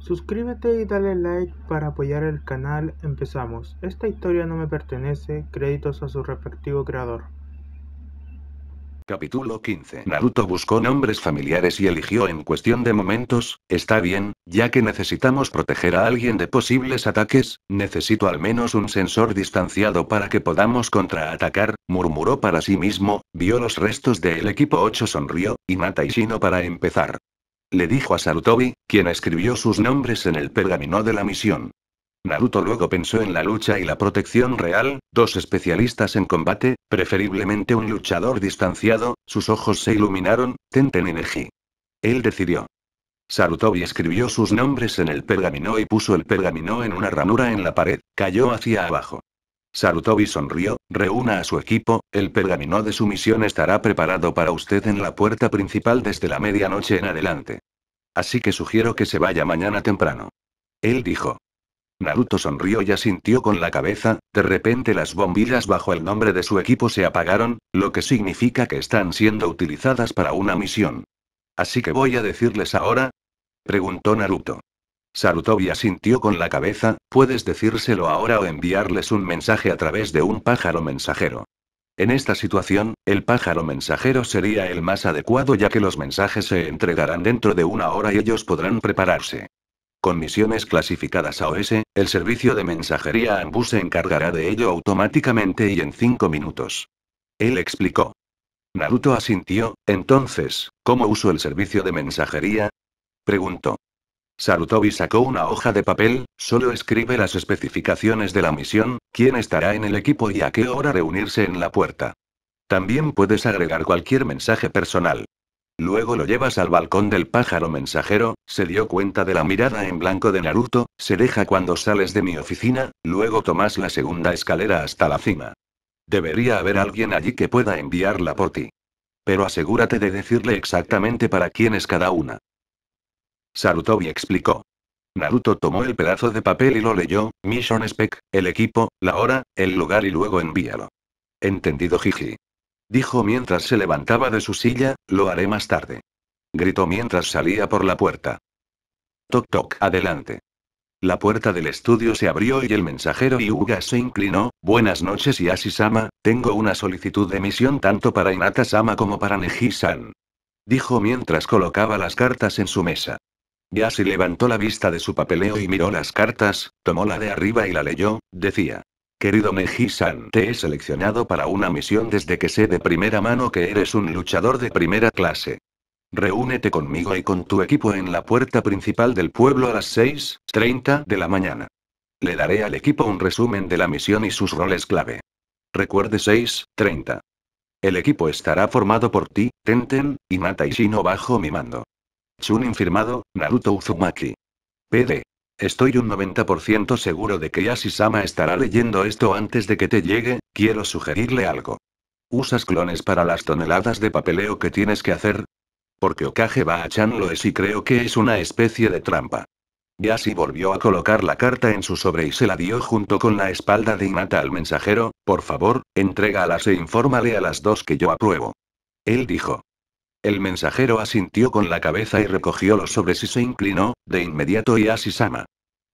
Suscríbete y dale like para apoyar el canal. Empezamos. Esta historia no me pertenece, créditos a su respectivo creador. Capítulo 15. Naruto buscó nombres familiares y eligió en cuestión de momentos, está bien, ya que necesitamos proteger a alguien de posibles ataques, necesito al menos un sensor distanciado para que podamos contraatacar, murmuró para sí mismo, vio los restos del equipo 8 sonrió, y mata y Shino para empezar. Le dijo a Sarutobi, quien escribió sus nombres en el pergamino de la misión. Naruto luego pensó en la lucha y la protección real, dos especialistas en combate, preferiblemente un luchador distanciado, sus ojos se iluminaron, Tenten energía. Él decidió. Sarutobi escribió sus nombres en el pergamino y puso el pergamino en una ranura en la pared, cayó hacia abajo. Sarutobi sonrió, reúna a su equipo, el pergamino de su misión estará preparado para usted en la puerta principal desde la medianoche en adelante. Así que sugiero que se vaya mañana temprano. Él dijo. Naruto sonrió y asintió con la cabeza, de repente las bombillas bajo el nombre de su equipo se apagaron, lo que significa que están siendo utilizadas para una misión. Así que voy a decirles ahora, preguntó Naruto. Sarutobi asintió con la cabeza, puedes decírselo ahora o enviarles un mensaje a través de un pájaro mensajero. En esta situación, el pájaro mensajero sería el más adecuado ya que los mensajes se entregarán dentro de una hora y ellos podrán prepararse. Con misiones clasificadas a OS, el servicio de mensajería AMBU se encargará de ello automáticamente y en cinco minutos. Él explicó. Naruto asintió, entonces, ¿cómo uso el servicio de mensajería? Preguntó. Sarutobi sacó una hoja de papel, solo escribe las especificaciones de la misión, quién estará en el equipo y a qué hora reunirse en la puerta. También puedes agregar cualquier mensaje personal. Luego lo llevas al balcón del pájaro mensajero, se dio cuenta de la mirada en blanco de Naruto, se deja cuando sales de mi oficina, luego tomas la segunda escalera hasta la cima. Debería haber alguien allí que pueda enviarla por ti. Pero asegúrate de decirle exactamente para quién es cada una. Sarutobi explicó. Naruto tomó el pedazo de papel y lo leyó, Mission Spec, el equipo, la hora, el lugar y luego envíalo. Entendido Jiji. Dijo mientras se levantaba de su silla, lo haré más tarde. Gritó mientras salía por la puerta. Toc toc, adelante. La puerta del estudio se abrió y el mensajero Yuga se inclinó. Buenas noches Yashi-sama, tengo una solicitud de misión tanto para Inata-sama como para Neji-san. Dijo mientras colocaba las cartas en su mesa. Yasi levantó la vista de su papeleo y miró las cartas, tomó la de arriba y la leyó, decía. Querido Meji-san, te he seleccionado para una misión desde que sé de primera mano que eres un luchador de primera clase. Reúnete conmigo y con tu equipo en la puerta principal del pueblo a las 6.30 de la mañana. Le daré al equipo un resumen de la misión y sus roles clave. Recuerde 6.30. El equipo estará formado por ti, Tenten, y mataishino bajo mi mando. Chun infirmado, Naruto Uzumaki. PD. Estoy un 90% seguro de que Yashi-sama estará leyendo esto antes de que te llegue, quiero sugerirle algo. ¿Usas clones para las toneladas de papeleo que tienes que hacer? Porque Okage va a es y creo que es una especie de trampa. Yashi volvió a colocar la carta en su sobre y se la dio junto con la espalda de Inata al mensajero, por favor, entrégalas e infórmale a las dos que yo apruebo. Él dijo. El mensajero asintió con la cabeza y recogió los sobres y se inclinó, de inmediato y sama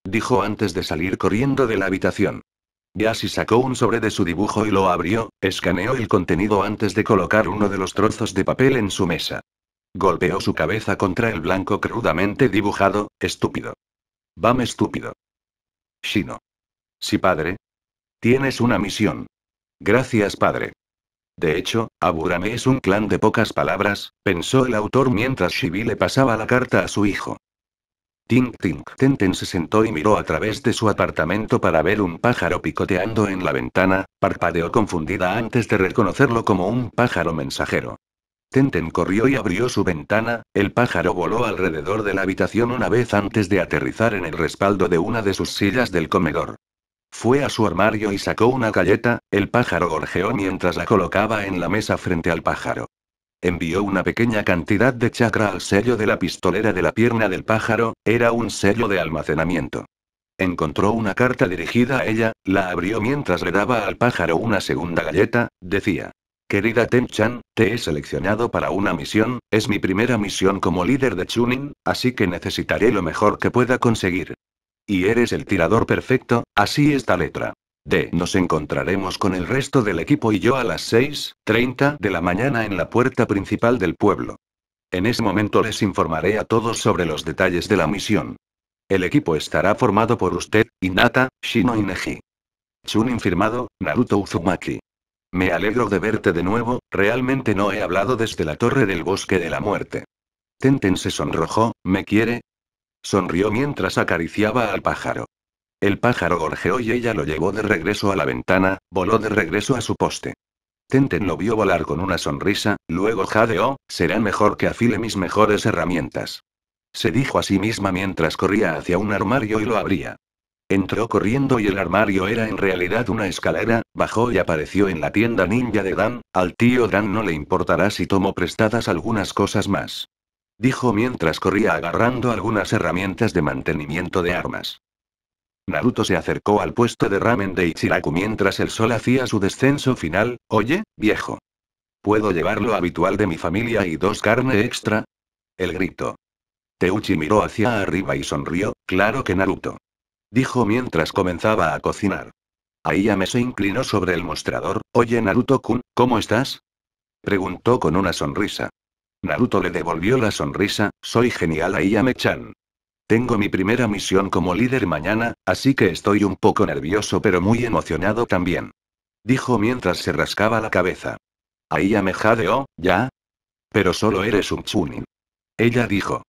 Dijo antes de salir corriendo de la habitación. Yasi sacó un sobre de su dibujo y lo abrió, escaneó el contenido antes de colocar uno de los trozos de papel en su mesa. Golpeó su cabeza contra el blanco crudamente dibujado, estúpido. ¡Vame estúpido. Shino. Sí, padre. Tienes una misión. Gracias, padre. De hecho, Aburame es un clan de pocas palabras, pensó el autor mientras Shibi le pasaba la carta a su hijo. Tink Tink Tenten se sentó y miró a través de su apartamento para ver un pájaro picoteando en la ventana, parpadeó confundida antes de reconocerlo como un pájaro mensajero. Tenten corrió y abrió su ventana, el pájaro voló alrededor de la habitación una vez antes de aterrizar en el respaldo de una de sus sillas del comedor. Fue a su armario y sacó una galleta, el pájaro gorjeó mientras la colocaba en la mesa frente al pájaro. Envió una pequeña cantidad de chakra al sello de la pistolera de la pierna del pájaro, era un sello de almacenamiento. Encontró una carta dirigida a ella, la abrió mientras le daba al pájaro una segunda galleta, decía. Querida Tenchan, chan te he seleccionado para una misión, es mi primera misión como líder de Chunin, así que necesitaré lo mejor que pueda conseguir. Y eres el tirador perfecto, así esta letra. D. Nos encontraremos con el resto del equipo y yo a las 6.30 de la mañana en la puerta principal del pueblo. En ese momento les informaré a todos sobre los detalles de la misión. El equipo estará formado por usted, Inata, Shino y Neji. Chunin firmado, Naruto Uzumaki. Me alegro de verte de nuevo, realmente no he hablado desde la torre del bosque de la muerte. Tenten se sonrojó, ¿me quiere? Sonrió mientras acariciaba al pájaro. El pájaro gorjeó y ella lo llevó de regreso a la ventana, voló de regreso a su poste. Tenten lo vio volar con una sonrisa, luego jadeó, será mejor que afile mis mejores herramientas. Se dijo a sí misma mientras corría hacia un armario y lo abría. Entró corriendo y el armario era en realidad una escalera, bajó y apareció en la tienda ninja de Dan, al tío Dan no le importará si tomo prestadas algunas cosas más dijo mientras corría agarrando algunas herramientas de mantenimiento de armas. Naruto se acercó al puesto de ramen de Ichiraku mientras el sol hacía su descenso final, oye, viejo. ¿Puedo llevar lo habitual de mi familia y dos carne extra? El grito. Teuchi miró hacia arriba y sonrió, claro que Naruto. Dijo mientras comenzaba a cocinar. Aiyame se inclinó sobre el mostrador, oye Naruto-kun, ¿cómo estás? Preguntó con una sonrisa. Naruto le devolvió la sonrisa, soy genial me chan Tengo mi primera misión como líder mañana, así que estoy un poco nervioso pero muy emocionado también. Dijo mientras se rascaba la cabeza. me jadeó, ¿ya? Pero solo eres un chunin. Ella dijo.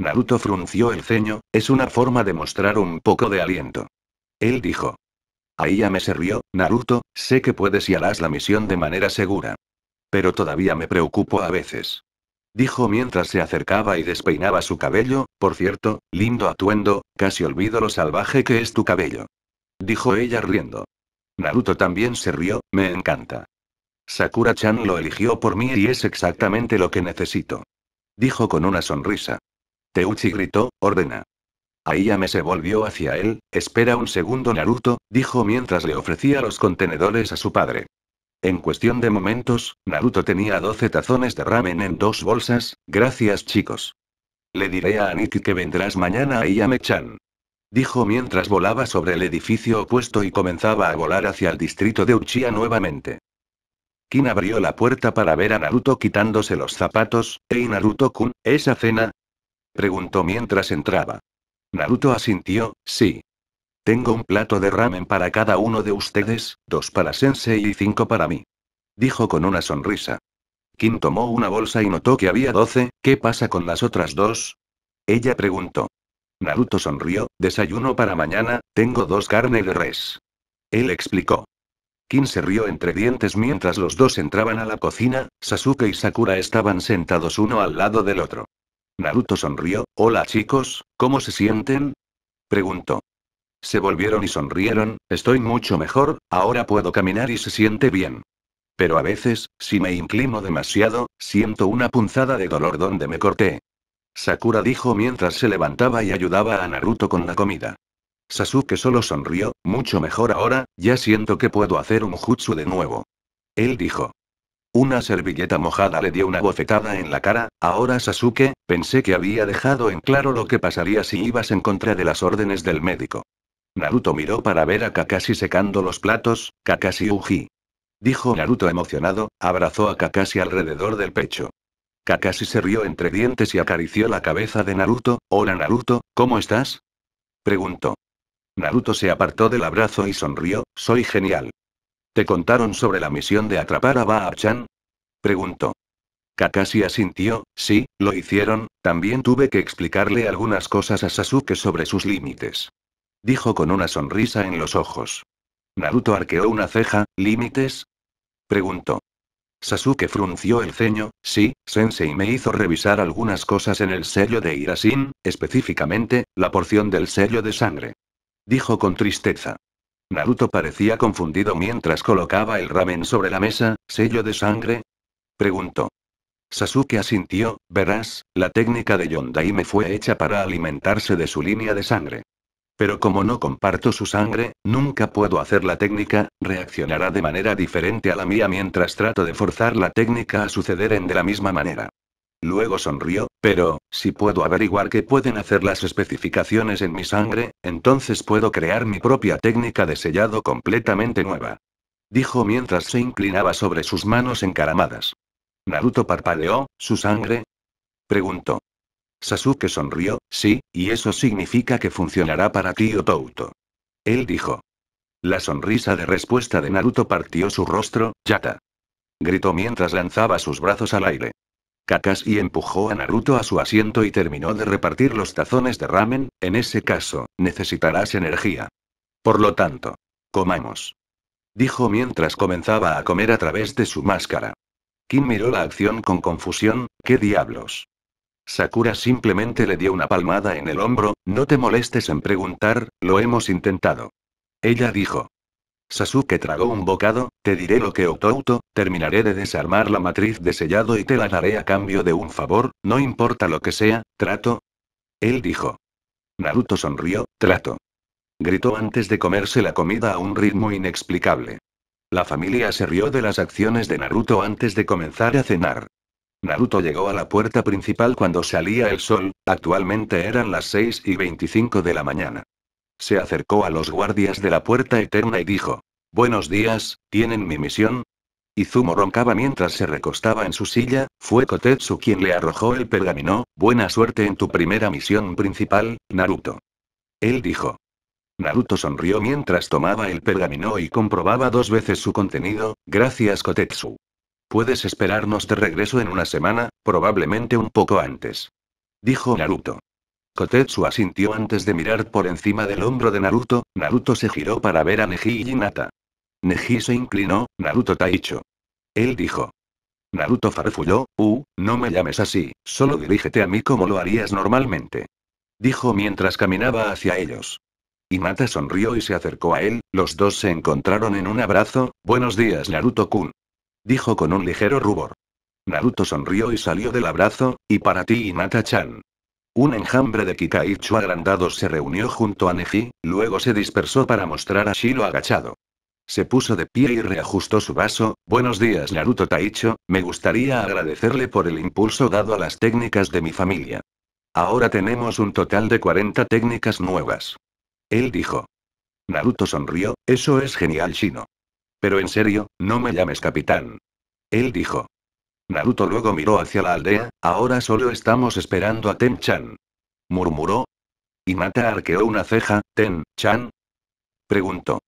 Naruto frunció el ceño, es una forma de mostrar un poco de aliento. Él dijo. me se rió, Naruto, sé que puedes y harás la misión de manera segura. Pero todavía me preocupo a veces dijo mientras se acercaba y despeinaba su cabello, por cierto, lindo atuendo, casi olvido lo salvaje que es tu cabello. Dijo ella riendo. Naruto también se rió, me encanta. Sakura-chan lo eligió por mí y es exactamente lo que necesito. Dijo con una sonrisa. Teuchi gritó, ordena. me se volvió hacia él, espera un segundo Naruto, dijo mientras le ofrecía los contenedores a su padre. En cuestión de momentos, Naruto tenía 12 tazones de ramen en dos bolsas, gracias chicos. Le diré a Aniki que vendrás mañana a iyame Dijo mientras volaba sobre el edificio opuesto y comenzaba a volar hacia el distrito de Uchiha nuevamente. Kin abrió la puerta para ver a Naruto quitándose los zapatos. Hey Naruto-kun, ¿esa cena? Preguntó mientras entraba. Naruto asintió, sí. Tengo un plato de ramen para cada uno de ustedes, dos para Sensei y cinco para mí. Dijo con una sonrisa. Kim tomó una bolsa y notó que había doce, ¿qué pasa con las otras dos? Ella preguntó. Naruto sonrió, desayuno para mañana, tengo dos carne de res. Él explicó. Kim se rió entre dientes mientras los dos entraban a la cocina, Sasuke y Sakura estaban sentados uno al lado del otro. Naruto sonrió, hola chicos, ¿cómo se sienten? Preguntó. Se volvieron y sonrieron, estoy mucho mejor, ahora puedo caminar y se siente bien. Pero a veces, si me inclino demasiado, siento una punzada de dolor donde me corté. Sakura dijo mientras se levantaba y ayudaba a Naruto con la comida. Sasuke solo sonrió, mucho mejor ahora, ya siento que puedo hacer un jutsu de nuevo. Él dijo. Una servilleta mojada le dio una bofetada en la cara, ahora Sasuke, pensé que había dejado en claro lo que pasaría si ibas en contra de las órdenes del médico. Naruto miró para ver a Kakashi secando los platos, Kakashi Uji. Dijo Naruto emocionado, abrazó a Kakashi alrededor del pecho. Kakashi se rió entre dientes y acarició la cabeza de Naruto. Hola Naruto, ¿cómo estás? Preguntó. Naruto se apartó del abrazo y sonrió, soy genial. ¿Te contaron sobre la misión de atrapar a baa chan Preguntó. Kakashi asintió, sí, lo hicieron, también tuve que explicarle algunas cosas a Sasuke sobre sus límites. Dijo con una sonrisa en los ojos. Naruto arqueó una ceja, ¿límites? Preguntó. Sasuke frunció el ceño, sí, Sensei me hizo revisar algunas cosas en el sello de Irasin, específicamente, la porción del sello de sangre. Dijo con tristeza. Naruto parecía confundido mientras colocaba el ramen sobre la mesa, ¿sello de sangre? Preguntó. Sasuke asintió, verás, la técnica de Yondaime fue hecha para alimentarse de su línea de sangre. Pero como no comparto su sangre, nunca puedo hacer la técnica, reaccionará de manera diferente a la mía mientras trato de forzar la técnica a suceder en de la misma manera. Luego sonrió, pero, si puedo averiguar qué pueden hacer las especificaciones en mi sangre, entonces puedo crear mi propia técnica de sellado completamente nueva. Dijo mientras se inclinaba sobre sus manos encaramadas. Naruto parpadeó, ¿su sangre? Preguntó. Sasuke sonrió, sí, y eso significa que funcionará para ti Touto. Él dijo. La sonrisa de respuesta de Naruto partió su rostro, Yata. Gritó mientras lanzaba sus brazos al aire. Kakashi empujó a Naruto a su asiento y terminó de repartir los tazones de ramen, en ese caso, necesitarás energía. Por lo tanto, comamos. Dijo mientras comenzaba a comer a través de su máscara. Kim miró la acción con confusión, ¿qué diablos? Sakura simplemente le dio una palmada en el hombro, no te molestes en preguntar, lo hemos intentado. Ella dijo. Sasuke tragó un bocado, te diré lo que Otouto, terminaré de desarmar la matriz de sellado y te la daré a cambio de un favor, no importa lo que sea, trato. Él dijo. Naruto sonrió, trato. Gritó antes de comerse la comida a un ritmo inexplicable. La familia se rió de las acciones de Naruto antes de comenzar a cenar. Naruto llegó a la puerta principal cuando salía el sol, actualmente eran las 6 y 25 de la mañana. Se acercó a los guardias de la puerta eterna y dijo, Buenos días, ¿tienen mi misión? Izumo roncaba mientras se recostaba en su silla, fue Kotetsu quien le arrojó el pergamino, buena suerte en tu primera misión principal, Naruto. Él dijo. Naruto sonrió mientras tomaba el pergamino y comprobaba dos veces su contenido, gracias Kotetsu. Puedes esperarnos de regreso en una semana, probablemente un poco antes. Dijo Naruto. Kotetsu asintió antes de mirar por encima del hombro de Naruto, Naruto se giró para ver a Neji y Hinata. Neji se inclinó, Naruto Taicho. Él dijo. Naruto farfulló, uh, no me llames así, solo dirígete a mí como lo harías normalmente. Dijo mientras caminaba hacia ellos. Hinata sonrió y se acercó a él, los dos se encontraron en un abrazo, buenos días Naruto-kun dijo con un ligero rubor. Naruto sonrió y salió del abrazo, y para ti y chan Un enjambre de Kikaichu agrandados se reunió junto a Neji, luego se dispersó para mostrar a Shiro agachado. Se puso de pie y reajustó su vaso. Buenos días, Naruto Taicho. Me gustaría agradecerle por el impulso dado a las técnicas de mi familia. Ahora tenemos un total de 40 técnicas nuevas. Él dijo. Naruto sonrió, eso es genial, Shino. Pero en serio, no me llames capitán. Él dijo. Naruto luego miró hacia la aldea, ahora solo estamos esperando a Ten-chan. Murmuró. Mata arqueó una ceja, Ten-chan. Preguntó.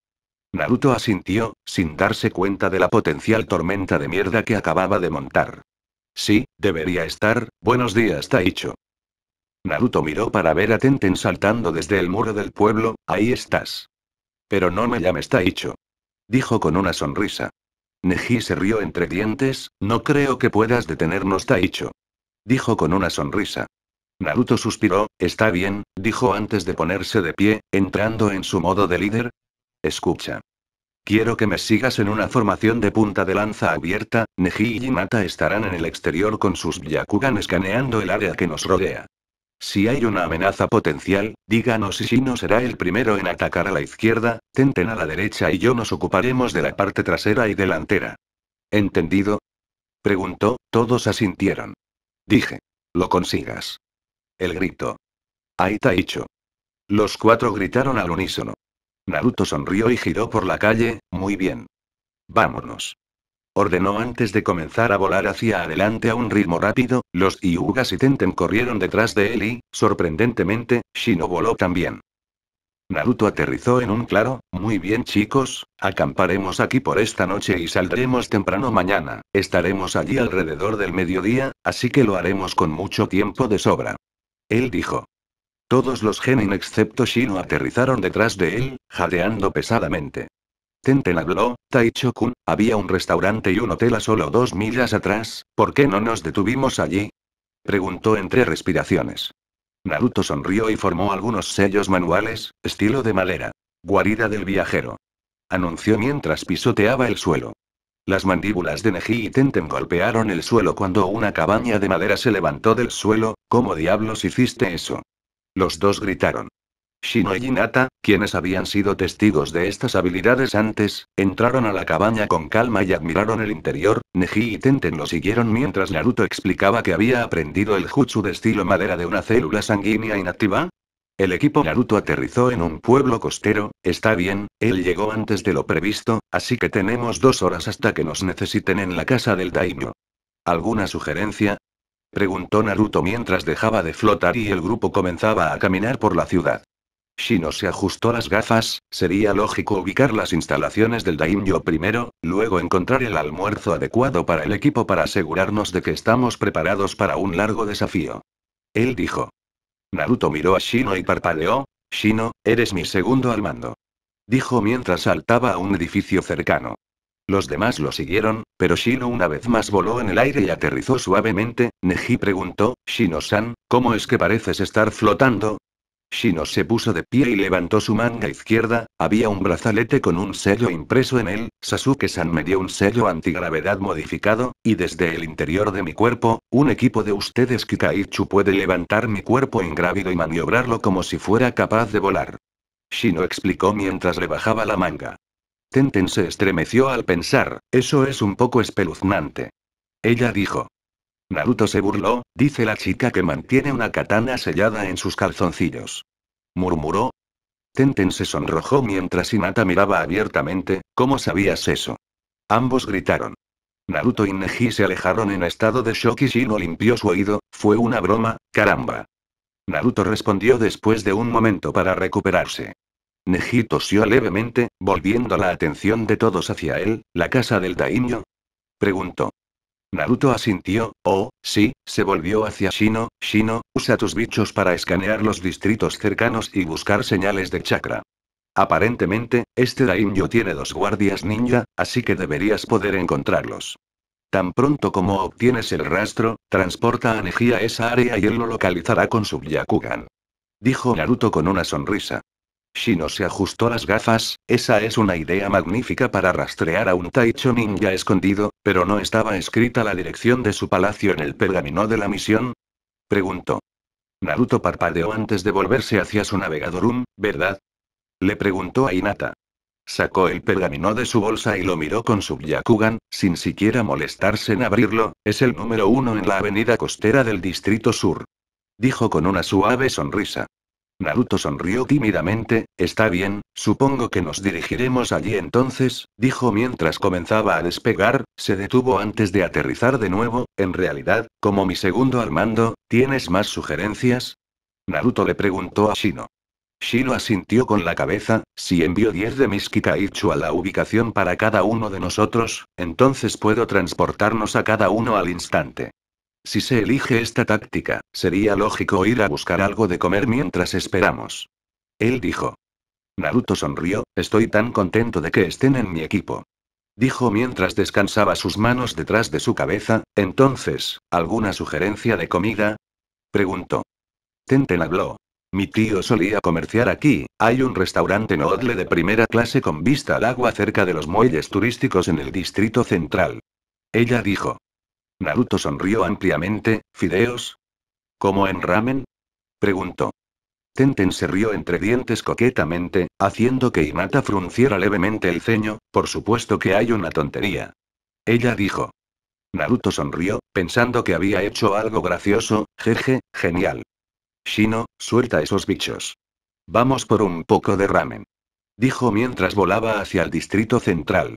Naruto asintió, sin darse cuenta de la potencial tormenta de mierda que acababa de montar. Sí, debería estar, buenos días Taicho. Naruto miró para ver a Tenten saltando desde el muro del pueblo, ahí estás. Pero no me llames Taicho dijo con una sonrisa. Neji se rió entre dientes, no creo que puedas detenernos Taicho. Dijo con una sonrisa. Naruto suspiró, está bien, dijo antes de ponerse de pie, entrando en su modo de líder. Escucha. Quiero que me sigas en una formación de punta de lanza abierta, Neji y Jinata estarán en el exterior con sus Byakugan escaneando el área que nos rodea. Si hay una amenaza potencial, díganos y Shino será el primero en atacar a la izquierda, Tenten a la derecha y yo nos ocuparemos de la parte trasera y delantera. ¿Entendido? Preguntó, todos asintieron. Dije. Lo consigas. El grito. Ahí hecho. Los cuatro gritaron al unísono. Naruto sonrió y giró por la calle, muy bien. Vámonos. Ordenó antes de comenzar a volar hacia adelante a un ritmo rápido, los Yugas y Tenten corrieron detrás de él y, sorprendentemente, Shino voló también. Naruto aterrizó en un claro, muy bien chicos, acamparemos aquí por esta noche y saldremos temprano mañana, estaremos allí alrededor del mediodía, así que lo haremos con mucho tiempo de sobra. Él dijo. Todos los genin excepto Shino aterrizaron detrás de él, jadeando pesadamente. Tenten habló, Taichokun, había un restaurante y un hotel a solo dos millas atrás, ¿por qué no nos detuvimos allí? Preguntó entre respiraciones. Naruto sonrió y formó algunos sellos manuales, estilo de madera. Guarida del viajero. Anunció mientras pisoteaba el suelo. Las mandíbulas de Neji y Tenten golpearon el suelo cuando una cabaña de madera se levantó del suelo, ¿cómo diablos hiciste eso? Los dos gritaron. Shino y Hinata, quienes habían sido testigos de estas habilidades antes, entraron a la cabaña con calma y admiraron el interior, Neji y Tenten lo siguieron mientras Naruto explicaba que había aprendido el jutsu de estilo madera de una célula sanguínea inactiva. El equipo Naruto aterrizó en un pueblo costero, está bien, él llegó antes de lo previsto, así que tenemos dos horas hasta que nos necesiten en la casa del daimyo. ¿Alguna sugerencia? Preguntó Naruto mientras dejaba de flotar y el grupo comenzaba a caminar por la ciudad. Shino se ajustó las gafas, sería lógico ubicar las instalaciones del Daimyo primero, luego encontrar el almuerzo adecuado para el equipo para asegurarnos de que estamos preparados para un largo desafío. Él dijo. Naruto miró a Shino y parpadeó. Shino, eres mi segundo al mando. Dijo mientras saltaba a un edificio cercano. Los demás lo siguieron, pero Shino una vez más voló en el aire y aterrizó suavemente. Neji preguntó, Shino-san, ¿cómo es que pareces estar flotando? Shino se puso de pie y levantó su manga izquierda, había un brazalete con un sello impreso en él, Sasuke-san me dio un sello antigravedad modificado, y desde el interior de mi cuerpo, un equipo de ustedes Kikaichu puede levantar mi cuerpo ingrávido y maniobrarlo como si fuera capaz de volar. Shino explicó mientras le bajaba la manga. Tenten se estremeció al pensar, eso es un poco espeluznante. Ella dijo, Naruto se burló, dice la chica que mantiene una katana sellada en sus calzoncillos. Murmuró. Tenten se sonrojó mientras Hinata miraba abiertamente, ¿cómo sabías eso? Ambos gritaron. Naruto y Neji se alejaron en estado de shock y Shino limpió su oído, fue una broma, caramba. Naruto respondió después de un momento para recuperarse. Neji tosió levemente, volviendo la atención de todos hacia él, ¿la casa del Daimyo? Preguntó. Naruto asintió, oh, sí, se volvió hacia Shino, Shino, usa tus bichos para escanear los distritos cercanos y buscar señales de chakra. Aparentemente, este Daimyo tiene dos guardias ninja, así que deberías poder encontrarlos. Tan pronto como obtienes el rastro, transporta a Neji a esa área y él lo localizará con su Byakugan. Dijo Naruto con una sonrisa. Shino se ajustó las gafas, esa es una idea magnífica para rastrear a un Taicho ninja escondido, pero no estaba escrita la dirección de su palacio en el pergamino de la misión? Preguntó. Naruto parpadeó antes de volverse hacia su navegadorum, ¿verdad? Le preguntó a Hinata. Sacó el pergamino de su bolsa y lo miró con su Yakugan, sin siquiera molestarse en abrirlo, es el número uno en la avenida costera del Distrito Sur. Dijo con una suave sonrisa. Naruto sonrió tímidamente, está bien, supongo que nos dirigiremos allí entonces, dijo mientras comenzaba a despegar, se detuvo antes de aterrizar de nuevo, en realidad, como mi segundo Armando, ¿tienes más sugerencias? Naruto le preguntó a Shino. Shino asintió con la cabeza, si envío 10 de mis Kikaichu a la ubicación para cada uno de nosotros, entonces puedo transportarnos a cada uno al instante. Si se elige esta táctica, sería lógico ir a buscar algo de comer mientras esperamos. Él dijo. Naruto sonrió, estoy tan contento de que estén en mi equipo. Dijo mientras descansaba sus manos detrás de su cabeza, entonces, ¿alguna sugerencia de comida? Preguntó. Tenten habló. Mi tío solía comerciar aquí, hay un restaurante noodle de primera clase con vista al agua cerca de los muelles turísticos en el distrito central. Ella dijo. Naruto sonrió ampliamente, ¿fideos? ¿Como en ramen? Preguntó. Tenten se rió entre dientes coquetamente, haciendo que Hinata frunciera levemente el ceño, por supuesto que hay una tontería. Ella dijo. Naruto sonrió, pensando que había hecho algo gracioso, jeje, genial. Shino, suelta esos bichos. Vamos por un poco de ramen. Dijo mientras volaba hacia el distrito central.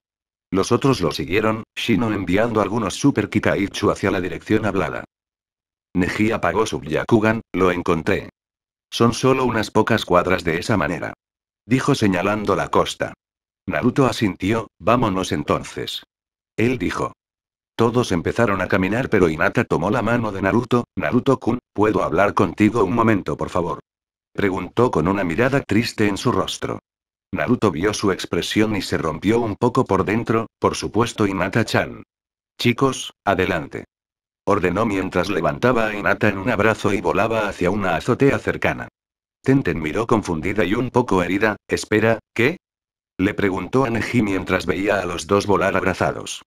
Los otros lo siguieron, Shino enviando algunos Super Kikaichu hacia la dirección hablada. Neji apagó su Byakugan, lo encontré. Son solo unas pocas cuadras de esa manera. Dijo señalando la costa. Naruto asintió, vámonos entonces. Él dijo. Todos empezaron a caminar pero Inata tomó la mano de Naruto, Naruto-kun, ¿puedo hablar contigo un momento por favor? Preguntó con una mirada triste en su rostro. Naruto vio su expresión y se rompió un poco por dentro, por supuesto Inata chan Chicos, adelante. Ordenó mientras levantaba a Inata en un abrazo y volaba hacia una azotea cercana. Tenten miró confundida y un poco herida, espera, ¿qué? Le preguntó a Neji mientras veía a los dos volar abrazados.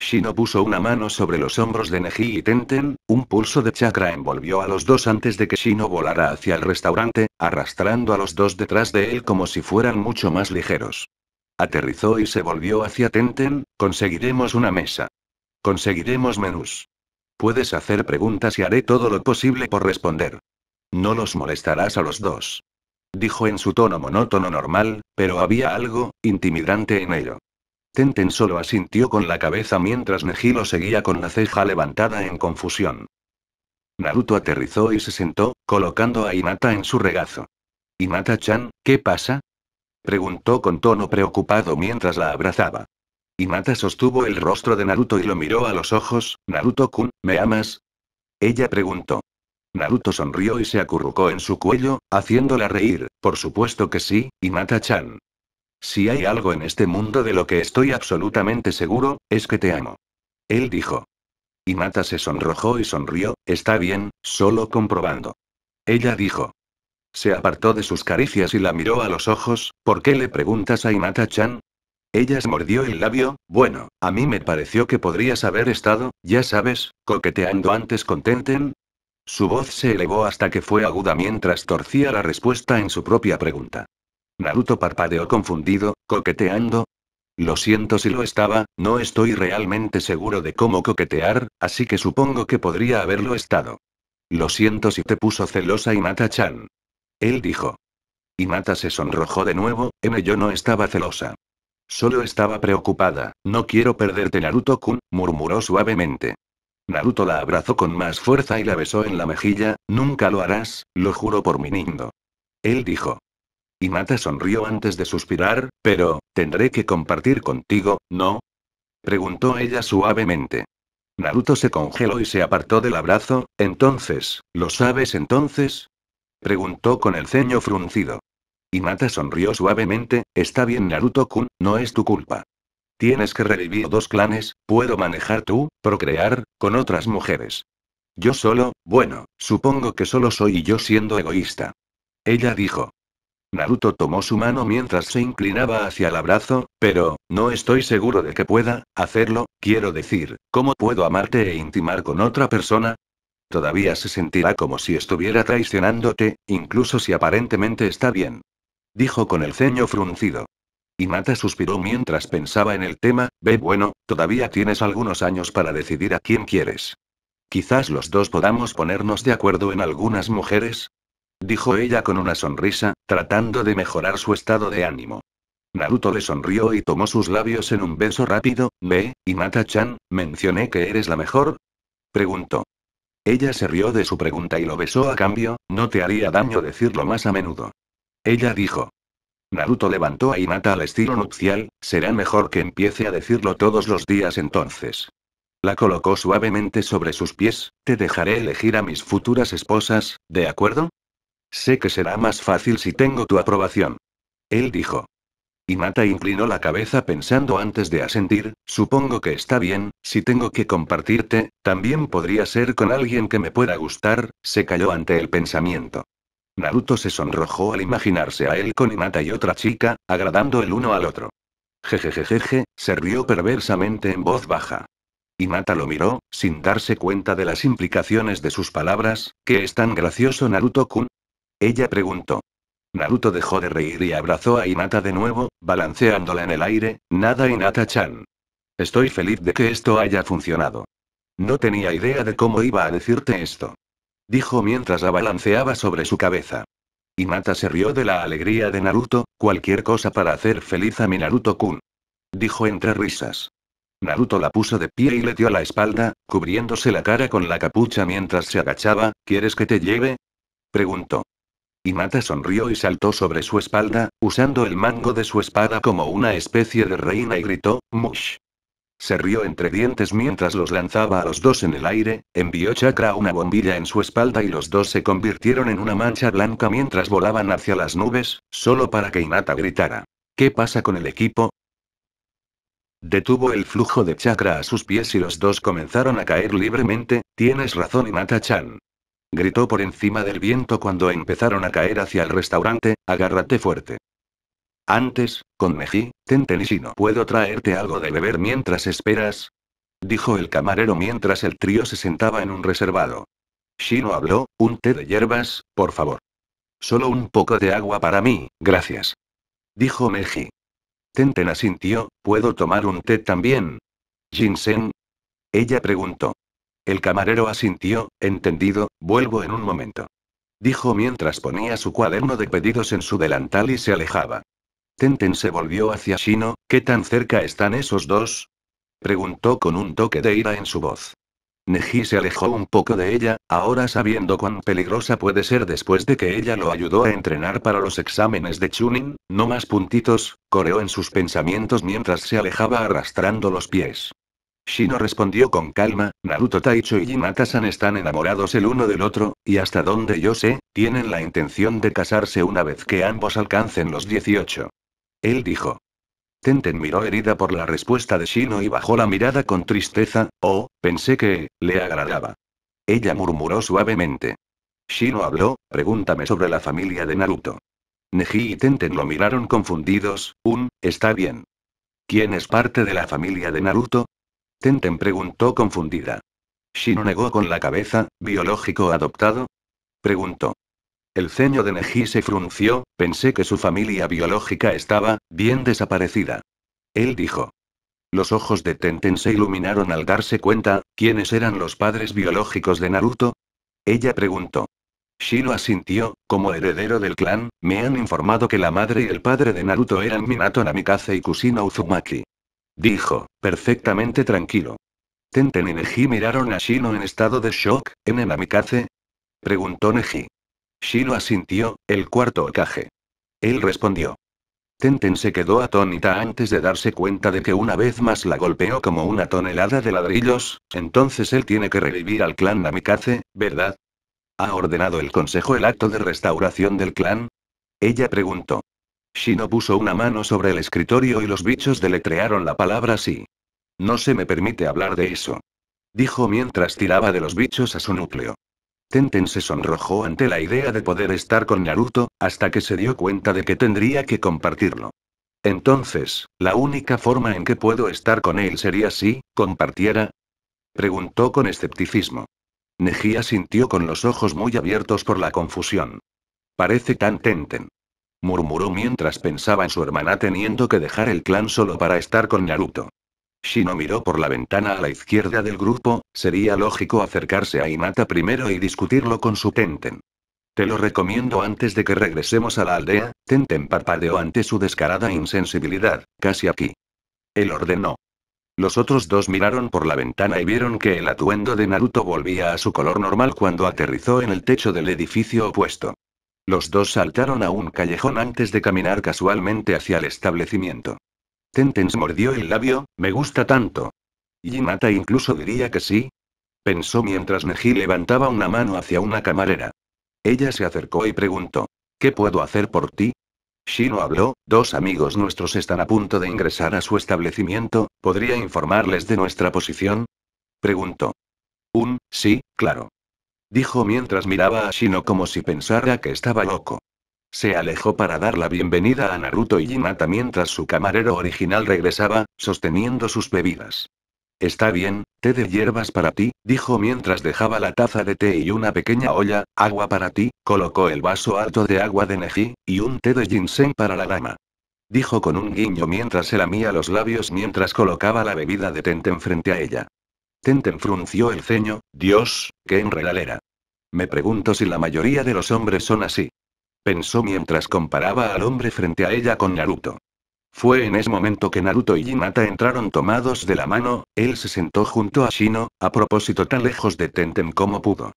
Shino puso una mano sobre los hombros de Neji y Tenten, un pulso de chakra envolvió a los dos antes de que Shino volara hacia el restaurante, arrastrando a los dos detrás de él como si fueran mucho más ligeros. Aterrizó y se volvió hacia Tenten, conseguiremos una mesa. Conseguiremos menús. Puedes hacer preguntas y haré todo lo posible por responder. No los molestarás a los dos. Dijo en su tono monótono normal, pero había algo, intimidante en ello. Tenten solo asintió con la cabeza mientras lo seguía con la ceja levantada en confusión. Naruto aterrizó y se sentó, colocando a Inata en su regazo. inata chan ¿qué pasa? Preguntó con tono preocupado mientras la abrazaba. Hinata sostuvo el rostro de Naruto y lo miró a los ojos, Naruto-kun, ¿me amas? Ella preguntó. Naruto sonrió y se acurrucó en su cuello, haciéndola reír, por supuesto que sí, inata chan si hay algo en este mundo de lo que estoy absolutamente seguro, es que te amo. Él dijo. Y se sonrojó y sonrió, está bien, solo comprobando. Ella dijo. Se apartó de sus caricias y la miró a los ojos, ¿por qué le preguntas a Inata-chan? Ella se mordió el labio, bueno, a mí me pareció que podrías haber estado, ya sabes, coqueteando antes con Su voz se elevó hasta que fue aguda mientras torcía la respuesta en su propia pregunta. Naruto parpadeó confundido, coqueteando. Lo siento si lo estaba, no estoy realmente seguro de cómo coquetear, así que supongo que podría haberlo estado. Lo siento si te puso celosa mata chan Él dijo. Y mata se sonrojó de nuevo, M yo no estaba celosa. Solo estaba preocupada, no quiero perderte Naruto-kun, murmuró suavemente. Naruto la abrazó con más fuerza y la besó en la mejilla, nunca lo harás, lo juro por mi nindo. Él dijo. Y Mata sonrió antes de suspirar, pero, tendré que compartir contigo, ¿no? Preguntó ella suavemente. Naruto se congeló y se apartó del abrazo, entonces, ¿lo sabes entonces? Preguntó con el ceño fruncido. Y Mata sonrió suavemente, está bien Naruto-kun, no es tu culpa. Tienes que revivir dos clanes, puedo manejar tú, procrear, con otras mujeres. Yo solo, bueno, supongo que solo soy yo siendo egoísta. Ella dijo. Naruto tomó su mano mientras se inclinaba hacia el abrazo, pero, no estoy seguro de que pueda, hacerlo, quiero decir, ¿cómo puedo amarte e intimar con otra persona? Todavía se sentirá como si estuviera traicionándote, incluso si aparentemente está bien. Dijo con el ceño fruncido. Y suspiró mientras pensaba en el tema, ve bueno, todavía tienes algunos años para decidir a quién quieres. Quizás los dos podamos ponernos de acuerdo en algunas mujeres, dijo ella con una sonrisa, tratando de mejorar su estado de ánimo. Naruto le sonrió y tomó sus labios en un beso rápido, ¿me, Hinata-chan, mencioné que eres la mejor? Preguntó. Ella se rió de su pregunta y lo besó a cambio, no te haría daño decirlo más a menudo. Ella dijo. Naruto levantó a Hinata al estilo nupcial, será mejor que empiece a decirlo todos los días entonces. La colocó suavemente sobre sus pies, te dejaré elegir a mis futuras esposas, ¿de acuerdo? Sé que será más fácil si tengo tu aprobación. Él dijo. Y Mata inclinó la cabeza pensando antes de asentir, supongo que está bien, si tengo que compartirte, también podría ser con alguien que me pueda gustar, se calló ante el pensamiento. Naruto se sonrojó al imaginarse a él con inata y otra chica, agradando el uno al otro. Jejejejeje, se rió perversamente en voz baja. Mata lo miró, sin darse cuenta de las implicaciones de sus palabras, que es tan gracioso Naruto-kun, ella preguntó. Naruto dejó de reír y abrazó a Inata de nuevo, balanceándola en el aire, nada inata chan Estoy feliz de que esto haya funcionado. No tenía idea de cómo iba a decirte esto. Dijo mientras la balanceaba sobre su cabeza. Inata se rió de la alegría de Naruto, cualquier cosa para hacer feliz a mi Naruto-kun. Dijo entre risas. Naruto la puso de pie y le dio la espalda, cubriéndose la cara con la capucha mientras se agachaba, ¿quieres que te lleve? Preguntó. Inata sonrió y saltó sobre su espalda, usando el mango de su espada como una especie de reina y gritó, Mush. Se rió entre dientes mientras los lanzaba a los dos en el aire, envió Chakra una bombilla en su espalda y los dos se convirtieron en una mancha blanca mientras volaban hacia las nubes, solo para que Inata gritara. ¿Qué pasa con el equipo? Detuvo el flujo de Chakra a sus pies y los dos comenzaron a caer libremente, tienes razón Inata-chan gritó por encima del viento cuando empezaron a caer hacia el restaurante, agárrate fuerte. Antes, con Meji, tenten y Shino. puedo traerte algo de beber mientras esperas, dijo el camarero mientras el trío se sentaba en un reservado. Shino habló, un té de hierbas, por favor. Solo un poco de agua para mí, gracias. Dijo Meji. Tenten asintió, ¿puedo tomar un té también? ¿Ginseng? Ella preguntó. El camarero asintió, entendido, vuelvo en un momento. Dijo mientras ponía su cuaderno de pedidos en su delantal y se alejaba. Tenten se volvió hacia Shino, ¿qué tan cerca están esos dos? Preguntó con un toque de ira en su voz. Neji se alejó un poco de ella, ahora sabiendo cuán peligrosa puede ser después de que ella lo ayudó a entrenar para los exámenes de Chunin, no más puntitos, coreó en sus pensamientos mientras se alejaba arrastrando los pies. Shino respondió con calma, Naruto Taicho y Hinata-san están enamorados el uno del otro, y hasta donde yo sé, tienen la intención de casarse una vez que ambos alcancen los 18. Él dijo. Tenten miró herida por la respuesta de Shino y bajó la mirada con tristeza, oh, pensé que, le agradaba. Ella murmuró suavemente. Shino habló, pregúntame sobre la familia de Naruto. Neji y Tenten lo miraron confundidos, un, está bien. ¿Quién es parte de la familia de Naruto? Tenten preguntó confundida. Shino negó con la cabeza, ¿biológico adoptado? Preguntó. El ceño de Neji se frunció, pensé que su familia biológica estaba, bien desaparecida. Él dijo. Los ojos de Tenten se iluminaron al darse cuenta, ¿quiénes eran los padres biológicos de Naruto? Ella preguntó. Shino asintió, como heredero del clan, me han informado que la madre y el padre de Naruto eran Minato Namikaze y Kusino Uzumaki. Dijo, perfectamente tranquilo. Tenten y Neji miraron a Shino en estado de shock, ¿en el amikaze? Preguntó Neji. Shino asintió, el cuarto ocaje. Él respondió. Tenten se quedó atónita antes de darse cuenta de que una vez más la golpeó como una tonelada de ladrillos, entonces él tiene que revivir al clan Namikaze, ¿verdad? ¿Ha ordenado el consejo el acto de restauración del clan? Ella preguntó. Shino puso una mano sobre el escritorio y los bichos deletrearon la palabra sí. No se me permite hablar de eso. Dijo mientras tiraba de los bichos a su núcleo. Tenten se sonrojó ante la idea de poder estar con Naruto, hasta que se dio cuenta de que tendría que compartirlo. Entonces, ¿la única forma en que puedo estar con él sería si compartiera? Preguntó con escepticismo. Neji sintió con los ojos muy abiertos por la confusión. Parece tan Tenten murmuró mientras pensaba en su hermana teniendo que dejar el clan solo para estar con Naruto. Shino miró por la ventana a la izquierda del grupo, sería lógico acercarse a Hinata primero y discutirlo con su Tenten. Te lo recomiendo antes de que regresemos a la aldea, Tenten parpadeó ante su descarada insensibilidad, casi aquí. Él ordenó. Los otros dos miraron por la ventana y vieron que el atuendo de Naruto volvía a su color normal cuando aterrizó en el techo del edificio opuesto. Los dos saltaron a un callejón antes de caminar casualmente hacia el establecimiento. se mordió el labio, me gusta tanto. Jinata incluso diría que sí. Pensó mientras Neji levantaba una mano hacia una camarera. Ella se acercó y preguntó, ¿qué puedo hacer por ti? Shino habló, dos amigos nuestros están a punto de ingresar a su establecimiento, ¿podría informarles de nuestra posición? Preguntó. Un, sí, claro dijo mientras miraba a Shino como si pensara que estaba loco. Se alejó para dar la bienvenida a Naruto y Hinata mientras su camarero original regresaba, sosteniendo sus bebidas. Está bien, té de hierbas para ti, dijo mientras dejaba la taza de té y una pequeña olla, agua para ti, colocó el vaso alto de agua de Neji, y un té de ginseng para la dama. Dijo con un guiño mientras se lamía los labios mientras colocaba la bebida de tente enfrente a ella. Tenten frunció el ceño, Dios, qué enredadera. Me pregunto si la mayoría de los hombres son así. Pensó mientras comparaba al hombre frente a ella con Naruto. Fue en ese momento que Naruto y Hinata entraron tomados de la mano, él se sentó junto a Shino, a propósito tan lejos de Tenten como pudo.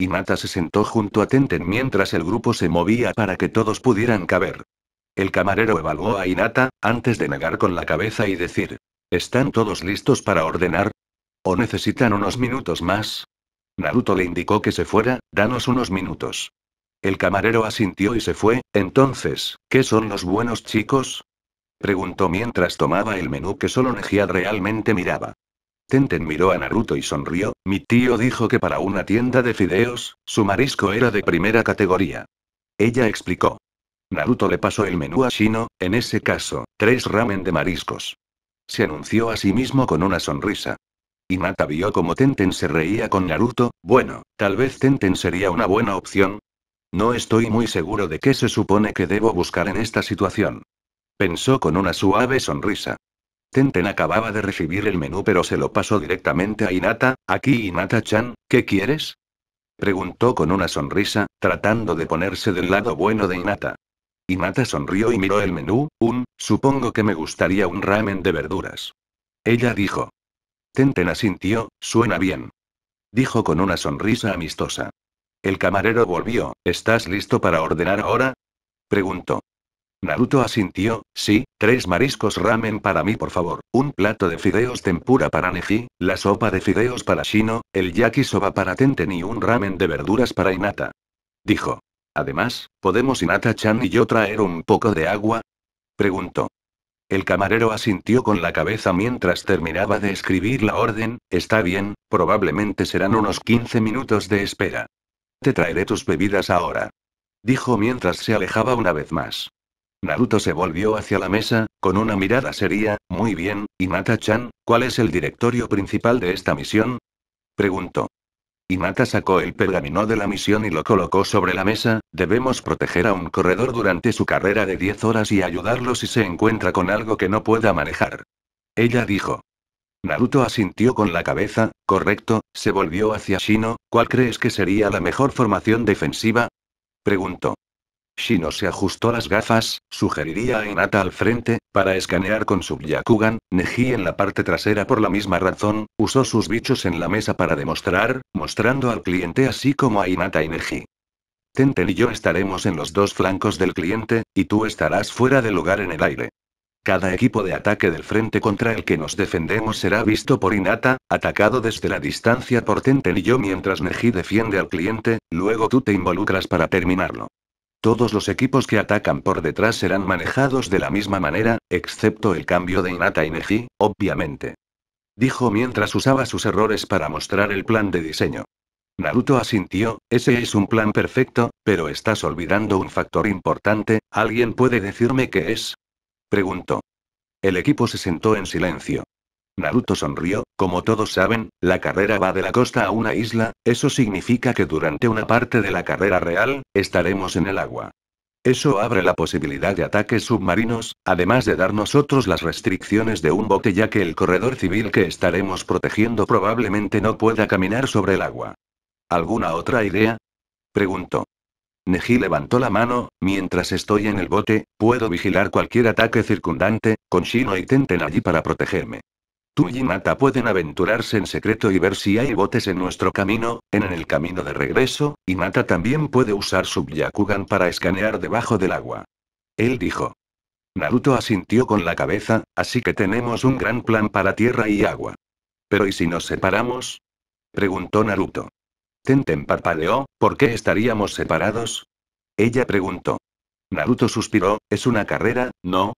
Hinata se sentó junto a Tenten mientras el grupo se movía para que todos pudieran caber. El camarero evaluó a Hinata, antes de negar con la cabeza y decir, ¿están todos listos para ordenar? ¿O necesitan unos minutos más? Naruto le indicó que se fuera, danos unos minutos. El camarero asintió y se fue, entonces, ¿qué son los buenos chicos? Preguntó mientras tomaba el menú que solo Nejiad realmente miraba. Tenten miró a Naruto y sonrió, mi tío dijo que para una tienda de fideos, su marisco era de primera categoría. Ella explicó. Naruto le pasó el menú a Shino, en ese caso, tres ramen de mariscos. Se anunció a sí mismo con una sonrisa. Y Mata vio como Tenten se reía con Naruto, bueno, tal vez Tenten sería una buena opción. No estoy muy seguro de qué se supone que debo buscar en esta situación. Pensó con una suave sonrisa. Tenten acababa de recibir el menú pero se lo pasó directamente a Inata, aquí Inata-chan, ¿qué quieres? Preguntó con una sonrisa, tratando de ponerse del lado bueno de Inata. Inata sonrió y miró el menú, un, supongo que me gustaría un ramen de verduras. Ella dijo. Tenten asintió, suena bien. Dijo con una sonrisa amistosa. El camarero volvió, ¿estás listo para ordenar ahora? Preguntó. Naruto asintió, sí, tres mariscos ramen para mí por favor, un plato de fideos tempura para Neji, la sopa de fideos para Shino, el yakisoba para Tenten y un ramen de verduras para Inata. Dijo. Además, ¿podemos Inata-chan y yo traer un poco de agua? Preguntó. El camarero asintió con la cabeza mientras terminaba de escribir la orden, está bien, probablemente serán unos 15 minutos de espera. Te traeré tus bebidas ahora. Dijo mientras se alejaba una vez más. Naruto se volvió hacia la mesa, con una mirada seria, muy bien, mata chan ¿cuál es el directorio principal de esta misión? Preguntó. Y Mata sacó el pergamino de la misión y lo colocó sobre la mesa, debemos proteger a un corredor durante su carrera de 10 horas y ayudarlo si se encuentra con algo que no pueda manejar. Ella dijo. Naruto asintió con la cabeza, correcto, se volvió hacia Shino, ¿cuál crees que sería la mejor formación defensiva? Preguntó. Shino se ajustó las gafas, sugeriría a Inata al frente, para escanear con su Yakugan, Neji en la parte trasera por la misma razón, usó sus bichos en la mesa para demostrar, mostrando al cliente así como a Inata y Neji. Tenten y yo estaremos en los dos flancos del cliente, y tú estarás fuera del lugar en el aire. Cada equipo de ataque del frente contra el que nos defendemos será visto por Inata, atacado desde la distancia por Tenten y yo mientras Neji defiende al cliente, luego tú te involucras para terminarlo. Todos los equipos que atacan por detrás serán manejados de la misma manera, excepto el cambio de Inata y Neji, obviamente. Dijo mientras usaba sus errores para mostrar el plan de diseño. Naruto asintió, ese es un plan perfecto, pero estás olvidando un factor importante, ¿alguien puede decirme qué es? Preguntó. El equipo se sentó en silencio. Naruto sonrió, como todos saben, la carrera va de la costa a una isla, eso significa que durante una parte de la carrera real, estaremos en el agua. Eso abre la posibilidad de ataques submarinos, además de dar nosotros las restricciones de un bote ya que el corredor civil que estaremos protegiendo probablemente no pueda caminar sobre el agua. ¿Alguna otra idea? Preguntó. Neji levantó la mano, mientras estoy en el bote, puedo vigilar cualquier ataque circundante, con Shino y Tenten allí para protegerme. Tú y Nata pueden aventurarse en secreto y ver si hay botes en nuestro camino, en el camino de regreso, y Nata también puede usar su Byakugan para escanear debajo del agua. Él dijo. Naruto asintió con la cabeza, así que tenemos un gran plan para tierra y agua. ¿Pero y si nos separamos? Preguntó Naruto. Tenten parpadeó, ¿por qué estaríamos separados? Ella preguntó. Naruto suspiró, es una carrera, ¿no?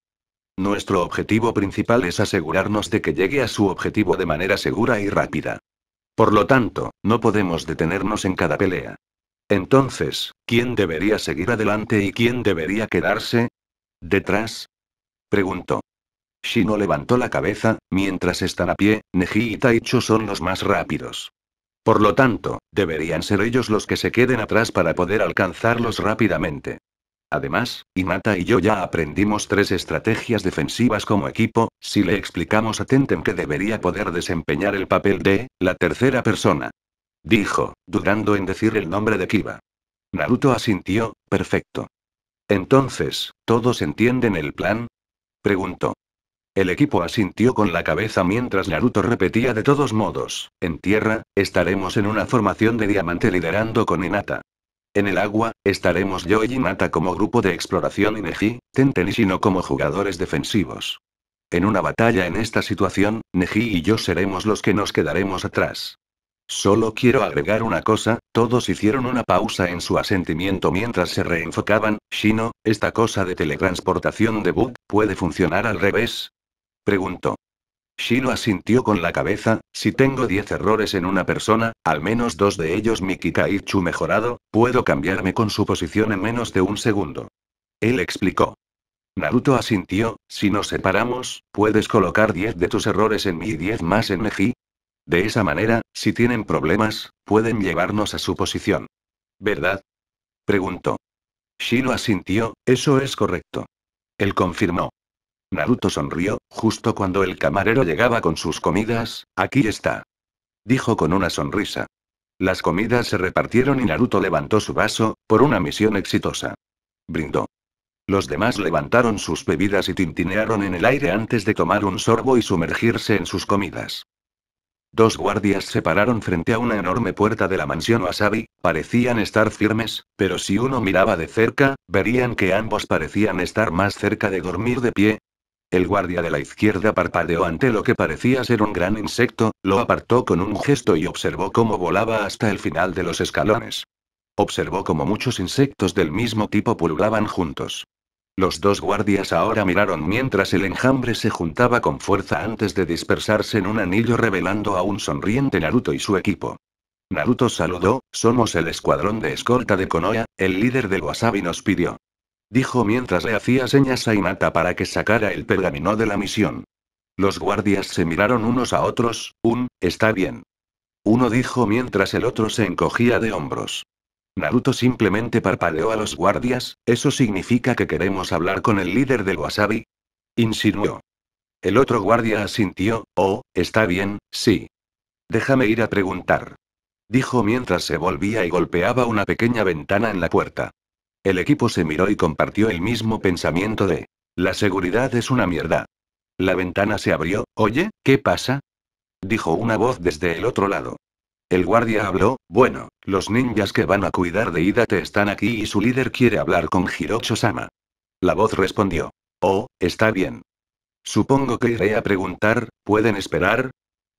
Nuestro objetivo principal es asegurarnos de que llegue a su objetivo de manera segura y rápida. Por lo tanto, no podemos detenernos en cada pelea. Entonces, ¿quién debería seguir adelante y quién debería quedarse? ¿Detrás? Preguntó. Shino levantó la cabeza, mientras están a pie, Neji y Taicho son los más rápidos. Por lo tanto, deberían ser ellos los que se queden atrás para poder alcanzarlos rápidamente. Además, Inata y yo ya aprendimos tres estrategias defensivas como equipo, si le explicamos a Tenten que debería poder desempeñar el papel de, la tercera persona. Dijo, dudando en decir el nombre de Kiba. Naruto asintió, perfecto. Entonces, ¿todos entienden el plan? Preguntó. El equipo asintió con la cabeza mientras Naruto repetía de todos modos, en tierra, estaremos en una formación de diamante liderando con Hinata. En el agua, estaremos yo y Jinata como grupo de exploración y Neji, Tenten y Shino como jugadores defensivos. En una batalla en esta situación, Neji y yo seremos los que nos quedaremos atrás. Solo quiero agregar una cosa, todos hicieron una pausa en su asentimiento mientras se reenfocaban, Shino, ¿esta cosa de teletransportación de Bug, puede funcionar al revés? Preguntó. Shiro asintió con la cabeza, si tengo 10 errores en una persona, al menos dos de ellos mi Kikaichu mejorado, puedo cambiarme con su posición en menos de un segundo. Él explicó. Naruto asintió, si nos separamos, puedes colocar 10 de tus errores en mí y 10 más en meji. De esa manera, si tienen problemas, pueden llevarnos a su posición. ¿Verdad? Preguntó. Shiro asintió, eso es correcto. Él confirmó. Naruto sonrió, justo cuando el camarero llegaba con sus comidas, aquí está. Dijo con una sonrisa. Las comidas se repartieron y Naruto levantó su vaso, por una misión exitosa. Brindó. Los demás levantaron sus bebidas y tintinearon en el aire antes de tomar un sorbo y sumergirse en sus comidas. Dos guardias se pararon frente a una enorme puerta de la mansión Wasabi, parecían estar firmes, pero si uno miraba de cerca, verían que ambos parecían estar más cerca de dormir de pie, el guardia de la izquierda parpadeó ante lo que parecía ser un gran insecto, lo apartó con un gesto y observó cómo volaba hasta el final de los escalones. Observó cómo muchos insectos del mismo tipo pulgaban juntos. Los dos guardias ahora miraron mientras el enjambre se juntaba con fuerza antes de dispersarse en un anillo revelando a un sonriente Naruto y su equipo. Naruto saludó, somos el escuadrón de escolta de Konoha, el líder del Wasabi nos pidió dijo mientras le hacía señas a Inata para que sacara el pergamino de la misión. Los guardias se miraron unos a otros, un, está bien. Uno dijo mientras el otro se encogía de hombros. Naruto simplemente parpadeó a los guardias, ¿eso significa que queremos hablar con el líder del Wasabi? Insinuó. El otro guardia asintió, oh, está bien, sí. Déjame ir a preguntar. Dijo mientras se volvía y golpeaba una pequeña ventana en la puerta. El equipo se miró y compartió el mismo pensamiento de, la seguridad es una mierda. La ventana se abrió, oye, ¿qué pasa? Dijo una voz desde el otro lado. El guardia habló, bueno, los ninjas que van a cuidar de Ida están aquí y su líder quiere hablar con Hirocho-sama. La voz respondió. Oh, está bien. Supongo que iré a preguntar, ¿pueden esperar?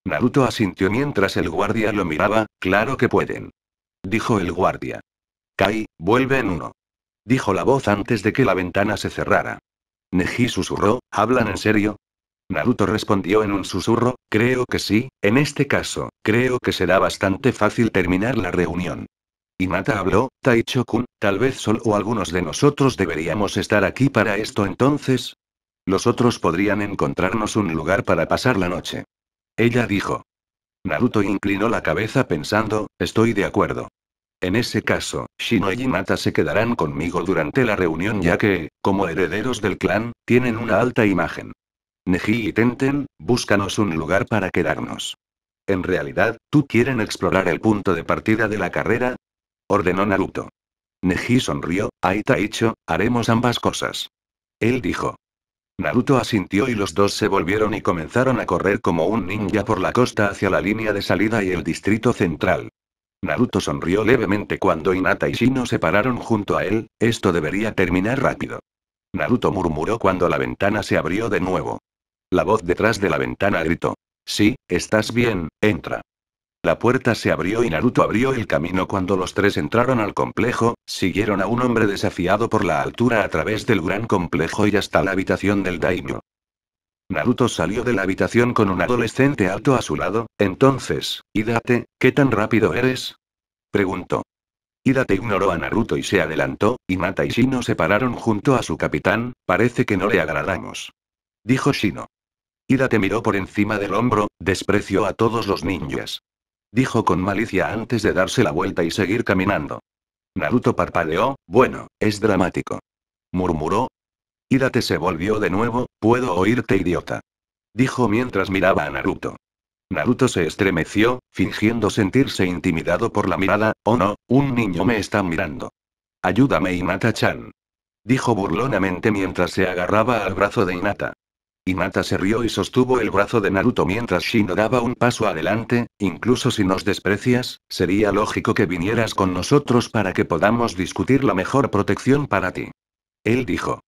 Naruto asintió mientras el guardia lo miraba, claro que pueden. Dijo el guardia. Kai, vuelve en uno dijo la voz antes de que la ventana se cerrara. Neji susurró, ¿hablan en serio? Naruto respondió en un susurro, creo que sí, en este caso, creo que será bastante fácil terminar la reunión. Y Mata habló, Taichokun, tal vez solo algunos de nosotros deberíamos estar aquí para esto entonces. Los otros podrían encontrarnos un lugar para pasar la noche. Ella dijo. Naruto inclinó la cabeza pensando, estoy de acuerdo. En ese caso, Shino y Hinata se quedarán conmigo durante la reunión ya que, como herederos del clan, tienen una alta imagen. Neji y Tenten, búscanos un lugar para quedarnos. En realidad, ¿tú quieren explorar el punto de partida de la carrera? Ordenó Naruto. Neji sonrió, ahí hecho haremos ambas cosas. Él dijo. Naruto asintió y los dos se volvieron y comenzaron a correr como un ninja por la costa hacia la línea de salida y el distrito central. Naruto sonrió levemente cuando Hinata y Shino se pararon junto a él, esto debería terminar rápido. Naruto murmuró cuando la ventana se abrió de nuevo. La voz detrás de la ventana gritó. Sí, estás bien, entra. La puerta se abrió y Naruto abrió el camino cuando los tres entraron al complejo, siguieron a un hombre desafiado por la altura a través del gran complejo y hasta la habitación del daimyo. Naruto salió de la habitación con un adolescente alto a su lado, entonces, Idate, ¿qué tan rápido eres? Preguntó. Idate ignoró a Naruto y se adelantó, y Mata y Shino se pararon junto a su capitán, parece que no le agradamos. Dijo Shino. Idate miró por encima del hombro, despreció a todos los ninjas. Dijo con malicia antes de darse la vuelta y seguir caminando. Naruto parpadeó, bueno, es dramático. Murmuró, Idate se volvió de nuevo, puedo oírte idiota. Dijo mientras miraba a Naruto. Naruto se estremeció, fingiendo sentirse intimidado por la mirada, oh no, un niño me está mirando. Ayúdame Inata chan Dijo burlonamente mientras se agarraba al brazo de Inata. Inata se rió y sostuvo el brazo de Naruto mientras Shino daba un paso adelante, incluso si nos desprecias, sería lógico que vinieras con nosotros para que podamos discutir la mejor protección para ti. Él dijo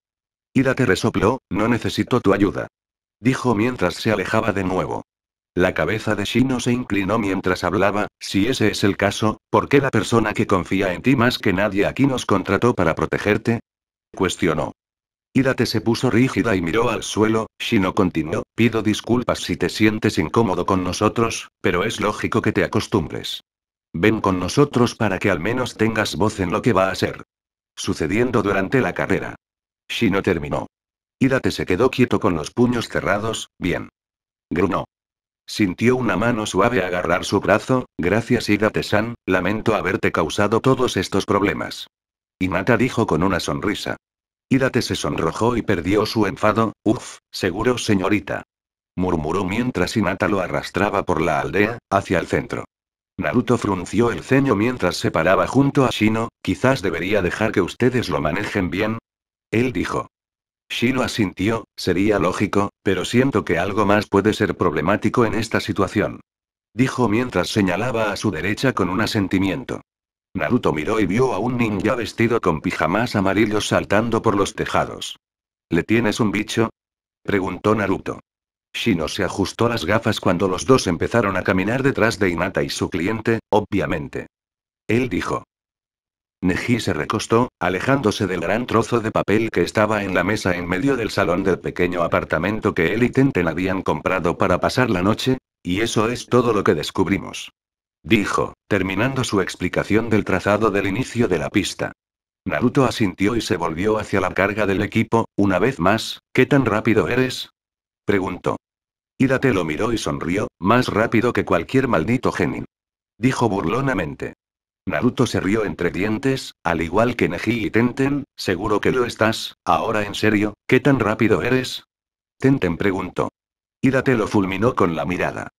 te resopló, no necesito tu ayuda. Dijo mientras se alejaba de nuevo. La cabeza de Shino se inclinó mientras hablaba, si ese es el caso, ¿por qué la persona que confía en ti más que nadie aquí nos contrató para protegerte? Cuestionó. Ídate se puso rígida y miró al suelo, Shino continuó, pido disculpas si te sientes incómodo con nosotros, pero es lógico que te acostumbres. Ven con nosotros para que al menos tengas voz en lo que va a ser. Sucediendo durante la carrera. Shino terminó. Idate se quedó quieto con los puños cerrados, bien. Grunó. Sintió una mano suave agarrar su brazo, gracias Hidate-san, lamento haberte causado todos estos problemas. Hinata dijo con una sonrisa. Idate se sonrojó y perdió su enfado, uff, seguro señorita. Murmuró mientras Hinata lo arrastraba por la aldea, hacia el centro. Naruto frunció el ceño mientras se paraba junto a Shino, quizás debería dejar que ustedes lo manejen bien, él dijo. Shino asintió, sería lógico, pero siento que algo más puede ser problemático en esta situación. Dijo mientras señalaba a su derecha con un asentimiento. Naruto miró y vio a un ninja vestido con pijamas amarillos saltando por los tejados. ¿Le tienes un bicho? preguntó Naruto. Shino se ajustó las gafas cuando los dos empezaron a caminar detrás de Inata y su cliente, obviamente. Él dijo. Neji se recostó, alejándose del gran trozo de papel que estaba en la mesa en medio del salón del pequeño apartamento que él y Tenten habían comprado para pasar la noche, y eso es todo lo que descubrimos. Dijo, terminando su explicación del trazado del inicio de la pista. Naruto asintió y se volvió hacia la carga del equipo, una vez más, ¿qué tan rápido eres? Preguntó. Irate lo miró y sonrió, más rápido que cualquier maldito genin. Dijo burlonamente. Naruto se rió entre dientes, al igual que Neji y Tenten, seguro que lo estás, ahora en serio, ¿qué tan rápido eres? Tenten preguntó. Y lo fulminó con la mirada.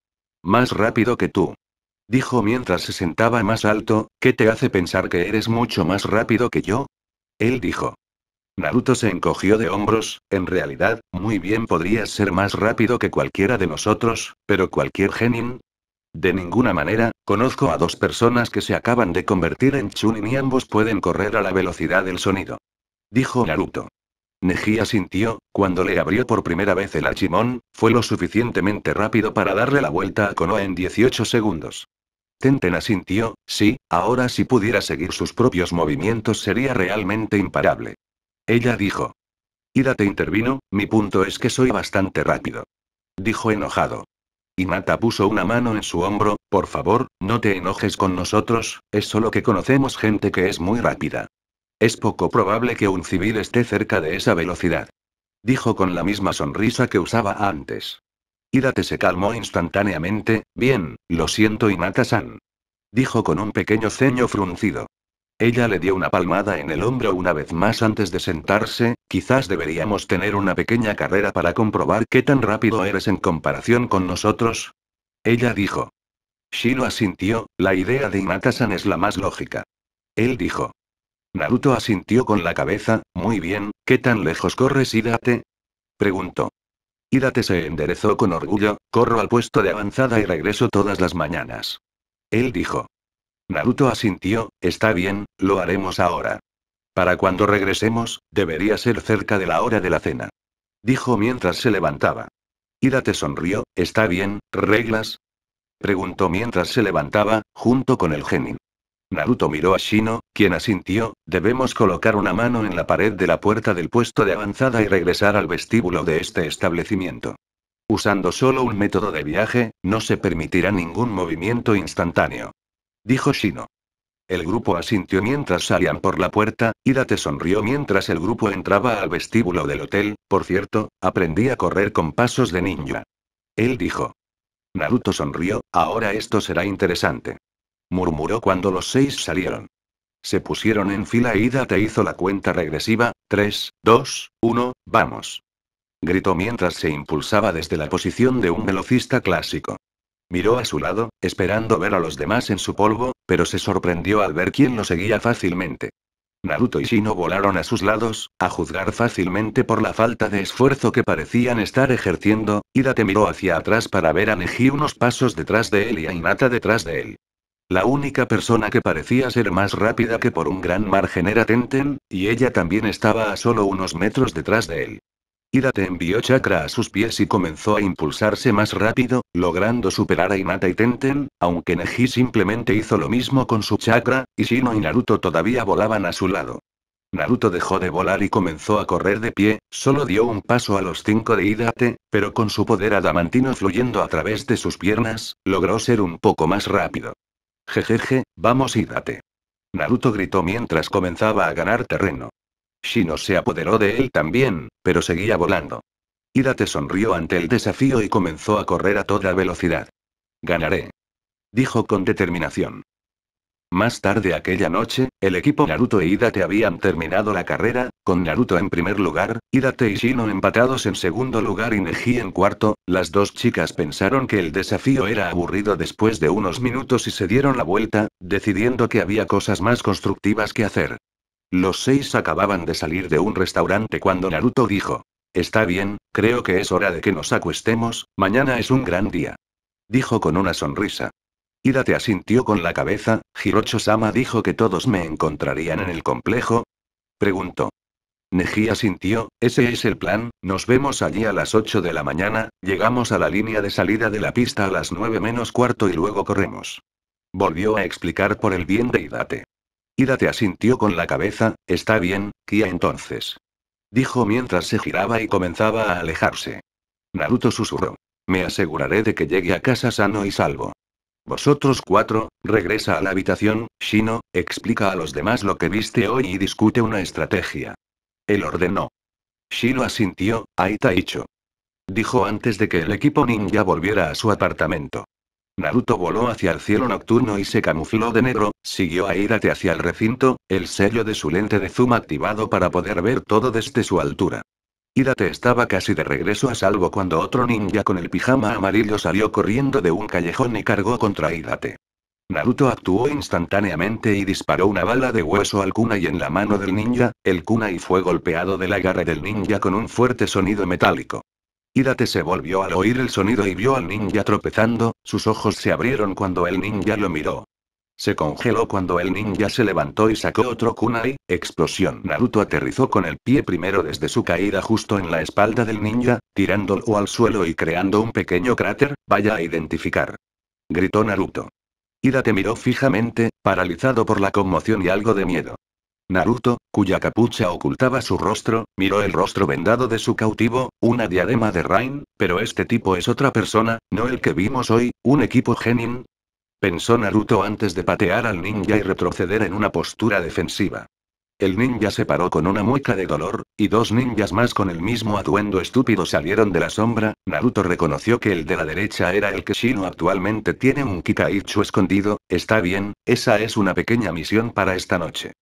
Más rápido que tú. Dijo mientras se sentaba más alto, ¿qué te hace pensar que eres mucho más rápido que yo? Él dijo. Naruto se encogió de hombros, en realidad, muy bien podrías ser más rápido que cualquiera de nosotros, pero cualquier genin, de ninguna manera, conozco a dos personas que se acaban de convertir en Chunin y ambos pueden correr a la velocidad del sonido. Dijo Naruto. Neji sintió, cuando le abrió por primera vez el archimón, fue lo suficientemente rápido para darle la vuelta a Konoha en 18 segundos. Tenten asintió, sí, ahora si pudiera seguir sus propios movimientos sería realmente imparable. Ella dijo. Ida te intervino, mi punto es que soy bastante rápido. Dijo enojado. Y Mata puso una mano en su hombro, por favor, no te enojes con nosotros, es solo que conocemos gente que es muy rápida. Es poco probable que un civil esté cerca de esa velocidad. Dijo con la misma sonrisa que usaba antes. Hídate se calmó instantáneamente, bien, lo siento y Mata-san. Dijo con un pequeño ceño fruncido. Ella le dio una palmada en el hombro una vez más antes de sentarse, quizás deberíamos tener una pequeña carrera para comprobar qué tan rápido eres en comparación con nosotros. Ella dijo. Shiro asintió, la idea de Inatasan san es la más lógica. Él dijo. Naruto asintió con la cabeza, muy bien, ¿qué tan lejos corres Idate? Preguntó. Idate se enderezó con orgullo, corro al puesto de avanzada y regreso todas las mañanas. Él dijo. Naruto asintió, está bien, lo haremos ahora. Para cuando regresemos, debería ser cerca de la hora de la cena. Dijo mientras se levantaba. Ida te sonrió, está bien, reglas. Preguntó mientras se levantaba, junto con el genin. Naruto miró a Shino, quien asintió, debemos colocar una mano en la pared de la puerta del puesto de avanzada y regresar al vestíbulo de este establecimiento. Usando solo un método de viaje, no se permitirá ningún movimiento instantáneo dijo Shino. El grupo asintió mientras salían por la puerta, Ida te sonrió mientras el grupo entraba al vestíbulo del hotel, por cierto, aprendí a correr con pasos de ninja. Él dijo. Naruto sonrió, ahora esto será interesante. Murmuró cuando los seis salieron. Se pusieron en fila y e Ida te hizo la cuenta regresiva, 3, 2, 1, vamos. Gritó mientras se impulsaba desde la posición de un velocista clásico. Miró a su lado, esperando ver a los demás en su polvo, pero se sorprendió al ver quién lo seguía fácilmente. Naruto y Shino volaron a sus lados, a juzgar fácilmente por la falta de esfuerzo que parecían estar ejerciendo, Date miró hacia atrás para ver a Neji unos pasos detrás de él y a Hinata detrás de él. La única persona que parecía ser más rápida que por un gran margen era Tenten, y ella también estaba a solo unos metros detrás de él. Hidate envió chakra a sus pies y comenzó a impulsarse más rápido, logrando superar a Hinata y Tenten, aunque Neji simplemente hizo lo mismo con su chakra, y Shino y Naruto todavía volaban a su lado. Naruto dejó de volar y comenzó a correr de pie, solo dio un paso a los cinco de Hidate, pero con su poder adamantino fluyendo a través de sus piernas, logró ser un poco más rápido. Jejeje, vamos Hidate. Naruto gritó mientras comenzaba a ganar terreno. Shino se apoderó de él también, pero seguía volando. Hidate sonrió ante el desafío y comenzó a correr a toda velocidad. Ganaré. Dijo con determinación. Más tarde aquella noche, el equipo Naruto e Hidate habían terminado la carrera, con Naruto en primer lugar, Hidate y Shino empatados en segundo lugar y Neji en cuarto. Las dos chicas pensaron que el desafío era aburrido después de unos minutos y se dieron la vuelta, decidiendo que había cosas más constructivas que hacer. Los seis acababan de salir de un restaurante cuando Naruto dijo. Está bien, creo que es hora de que nos acuestemos, mañana es un gran día. Dijo con una sonrisa. Ida asintió con la cabeza, Hirocho-sama dijo que todos me encontrarían en el complejo. Preguntó. Neji asintió, ese es el plan, nos vemos allí a las 8 de la mañana, llegamos a la línea de salida de la pista a las 9 menos cuarto y luego corremos. Volvió a explicar por el bien de Idate. Ida te asintió con la cabeza, está bien, Kia entonces. Dijo mientras se giraba y comenzaba a alejarse. Naruto susurró. Me aseguraré de que llegue a casa sano y salvo. Vosotros cuatro, regresa a la habitación, Shino, explica a los demás lo que viste hoy y discute una estrategia. Él ordenó. Shino asintió, Aita Icho. Dijo antes de que el equipo ninja volviera a su apartamento. Naruto voló hacia el cielo nocturno y se camufló de negro, siguió a Irate hacia el recinto, el sello de su lente de zoom activado para poder ver todo desde su altura. Irate estaba casi de regreso a salvo cuando otro ninja con el pijama amarillo salió corriendo de un callejón y cargó contra Irate. Naruto actuó instantáneamente y disparó una bala de hueso al kunai en la mano del ninja, el kunai fue golpeado de la garra del ninja con un fuerte sonido metálico. Irate se volvió al oír el sonido y vio al ninja tropezando, sus ojos se abrieron cuando el ninja lo miró. Se congeló cuando el ninja se levantó y sacó otro kunai, explosión. Naruto aterrizó con el pie primero desde su caída justo en la espalda del ninja, tirándolo al suelo y creando un pequeño cráter, vaya a identificar. Gritó Naruto. Ida miró fijamente, paralizado por la conmoción y algo de miedo. Naruto, cuya capucha ocultaba su rostro, miró el rostro vendado de su cautivo, una diadema de Rain, pero este tipo es otra persona, no el que vimos hoy, un equipo genin. Pensó Naruto antes de patear al ninja y retroceder en una postura defensiva. El ninja se paró con una mueca de dolor, y dos ninjas más con el mismo atuendo estúpido salieron de la sombra, Naruto reconoció que el de la derecha era el que Shino actualmente tiene un Kikaichu escondido, está bien, esa es una pequeña misión para esta noche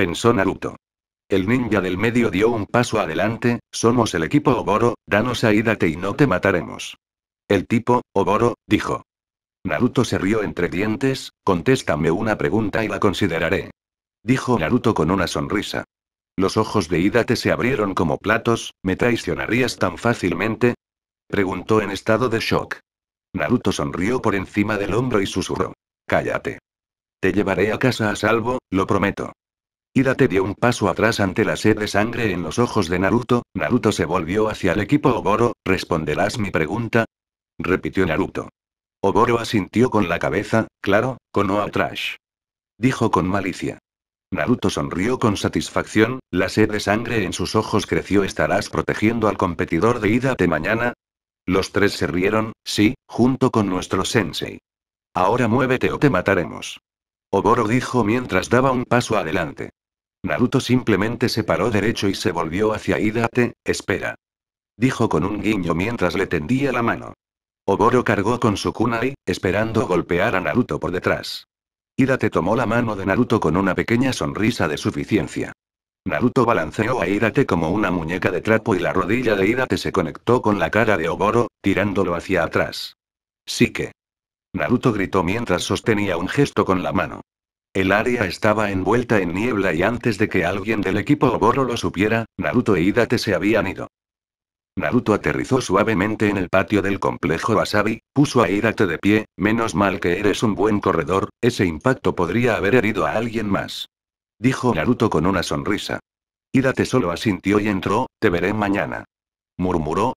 pensó Naruto. El ninja del medio dio un paso adelante, somos el equipo Oboro, danos a Ídate y no te mataremos. El tipo, Oboro, dijo. Naruto se rió entre dientes, contéstame una pregunta y la consideraré. Dijo Naruto con una sonrisa. Los ojos de Hidate se abrieron como platos, ¿me traicionarías tan fácilmente? Preguntó en estado de shock. Naruto sonrió por encima del hombro y susurró. Cállate. Te llevaré a casa a salvo, lo prometo te dio un paso atrás ante la sed de sangre en los ojos de Naruto, Naruto se volvió hacia el equipo Oboro, ¿responderás mi pregunta? repitió Naruto. Oboro asintió con la cabeza, claro, Oa Trash. Dijo con malicia. Naruto sonrió con satisfacción, la sed de sangre en sus ojos creció ¿estarás protegiendo al competidor de ida mañana? Los tres se rieron, sí, junto con nuestro sensei. Ahora muévete o te mataremos. Oboro dijo mientras daba un paso adelante. Naruto simplemente se paró derecho y se volvió hacia Hidate, espera. Dijo con un guiño mientras le tendía la mano. Oboro cargó con su kunai, esperando golpear a Naruto por detrás. Hidate tomó la mano de Naruto con una pequeña sonrisa de suficiencia. Naruto balanceó a Hidate como una muñeca de trapo y la rodilla de Hidate se conectó con la cara de Oboro, tirándolo hacia atrás. Sí que. Naruto gritó mientras sostenía un gesto con la mano. El área estaba envuelta en niebla y antes de que alguien del equipo Oboro lo supiera, Naruto e Hidate se habían ido. Naruto aterrizó suavemente en el patio del complejo Wasabi, puso a Hidate de pie, menos mal que eres un buen corredor, ese impacto podría haber herido a alguien más. Dijo Naruto con una sonrisa. Hidate solo asintió y entró, te veré mañana. Murmuró,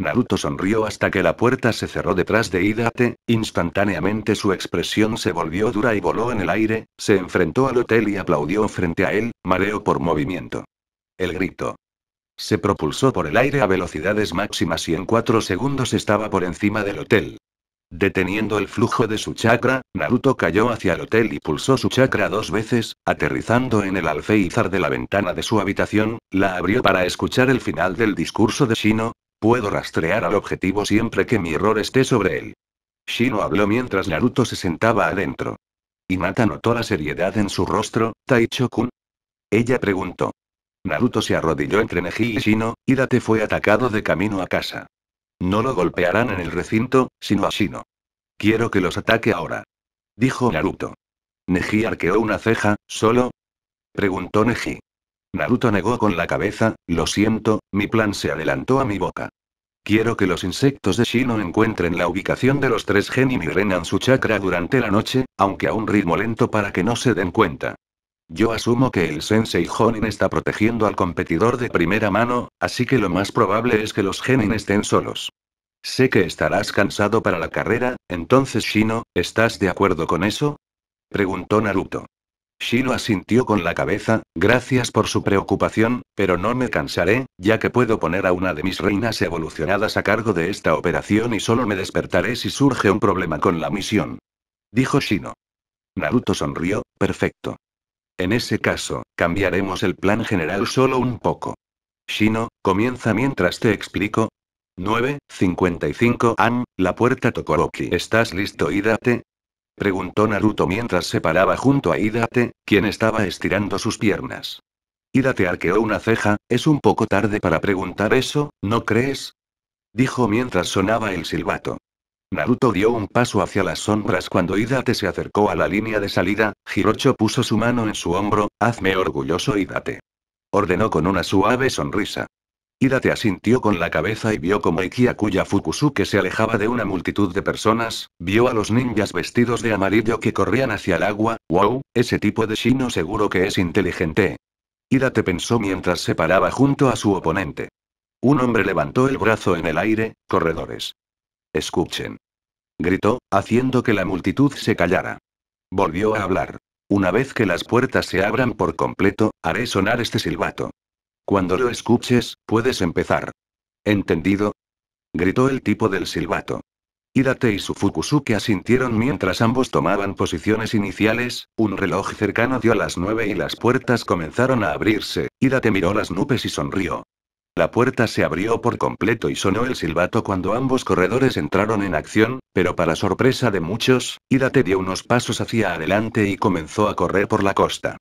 Naruto sonrió hasta que la puerta se cerró detrás de Hidate, instantáneamente su expresión se volvió dura y voló en el aire, se enfrentó al hotel y aplaudió frente a él, mareo por movimiento. El grito. Se propulsó por el aire a velocidades máximas y en cuatro segundos estaba por encima del hotel. Deteniendo el flujo de su chakra, Naruto cayó hacia el hotel y pulsó su chakra dos veces, aterrizando en el alféizar de la ventana de su habitación, la abrió para escuchar el final del discurso de Shino, Puedo rastrear al objetivo siempre que mi error esté sobre él. Shino habló mientras Naruto se sentaba adentro. Mata notó la seriedad en su rostro, Taichokun. Ella preguntó. Naruto se arrodilló entre Neji y Shino, Date fue atacado de camino a casa. No lo golpearán en el recinto, sino a Shino. Quiero que los ataque ahora. Dijo Naruto. Neji arqueó una ceja, ¿solo? Preguntó Neji. Naruto negó con la cabeza, lo siento, mi plan se adelantó a mi boca. Quiero que los insectos de Shino encuentren la ubicación de los tres genin y renan su chakra durante la noche, aunque a un ritmo lento para que no se den cuenta. Yo asumo que el Sensei Honin está protegiendo al competidor de primera mano, así que lo más probable es que los genin estén solos. Sé que estarás cansado para la carrera, entonces Shino, ¿estás de acuerdo con eso? Preguntó Naruto. Shino asintió con la cabeza, gracias por su preocupación, pero no me cansaré, ya que puedo poner a una de mis reinas evolucionadas a cargo de esta operación y solo me despertaré si surge un problema con la misión. Dijo Shino. Naruto sonrió, perfecto. En ese caso, cambiaremos el plan general solo un poco. Shino, comienza mientras te explico. 9.55 Am, la puerta Tokoroki. ¿Estás listo? Ídate, Preguntó Naruto mientras se paraba junto a Hidate, quien estaba estirando sus piernas. Hidate arqueó una ceja, es un poco tarde para preguntar eso, ¿no crees? Dijo mientras sonaba el silbato. Naruto dio un paso hacia las sombras cuando Idate se acercó a la línea de salida, Hirocho puso su mano en su hombro, hazme orgulloso Hidate. Ordenó con una suave sonrisa te asintió con la cabeza y vio como Ikiakuya Fukusuke se alejaba de una multitud de personas, vio a los ninjas vestidos de amarillo que corrían hacia el agua, wow, ese tipo de Shino seguro que es inteligente. te pensó mientras se paraba junto a su oponente. Un hombre levantó el brazo en el aire, corredores. Escuchen. Gritó, haciendo que la multitud se callara. Volvió a hablar. Una vez que las puertas se abran por completo, haré sonar este silbato. Cuando lo escuches, puedes empezar. ¿Entendido? gritó el tipo del silbato. Idate y su Fukusuke asintieron mientras ambos tomaban posiciones iniciales, un reloj cercano dio las nueve y las puertas comenzaron a abrirse, Idate miró las nubes y sonrió. La puerta se abrió por completo y sonó el silbato cuando ambos corredores entraron en acción, pero para sorpresa de muchos, Idate dio unos pasos hacia adelante y comenzó a correr por la costa.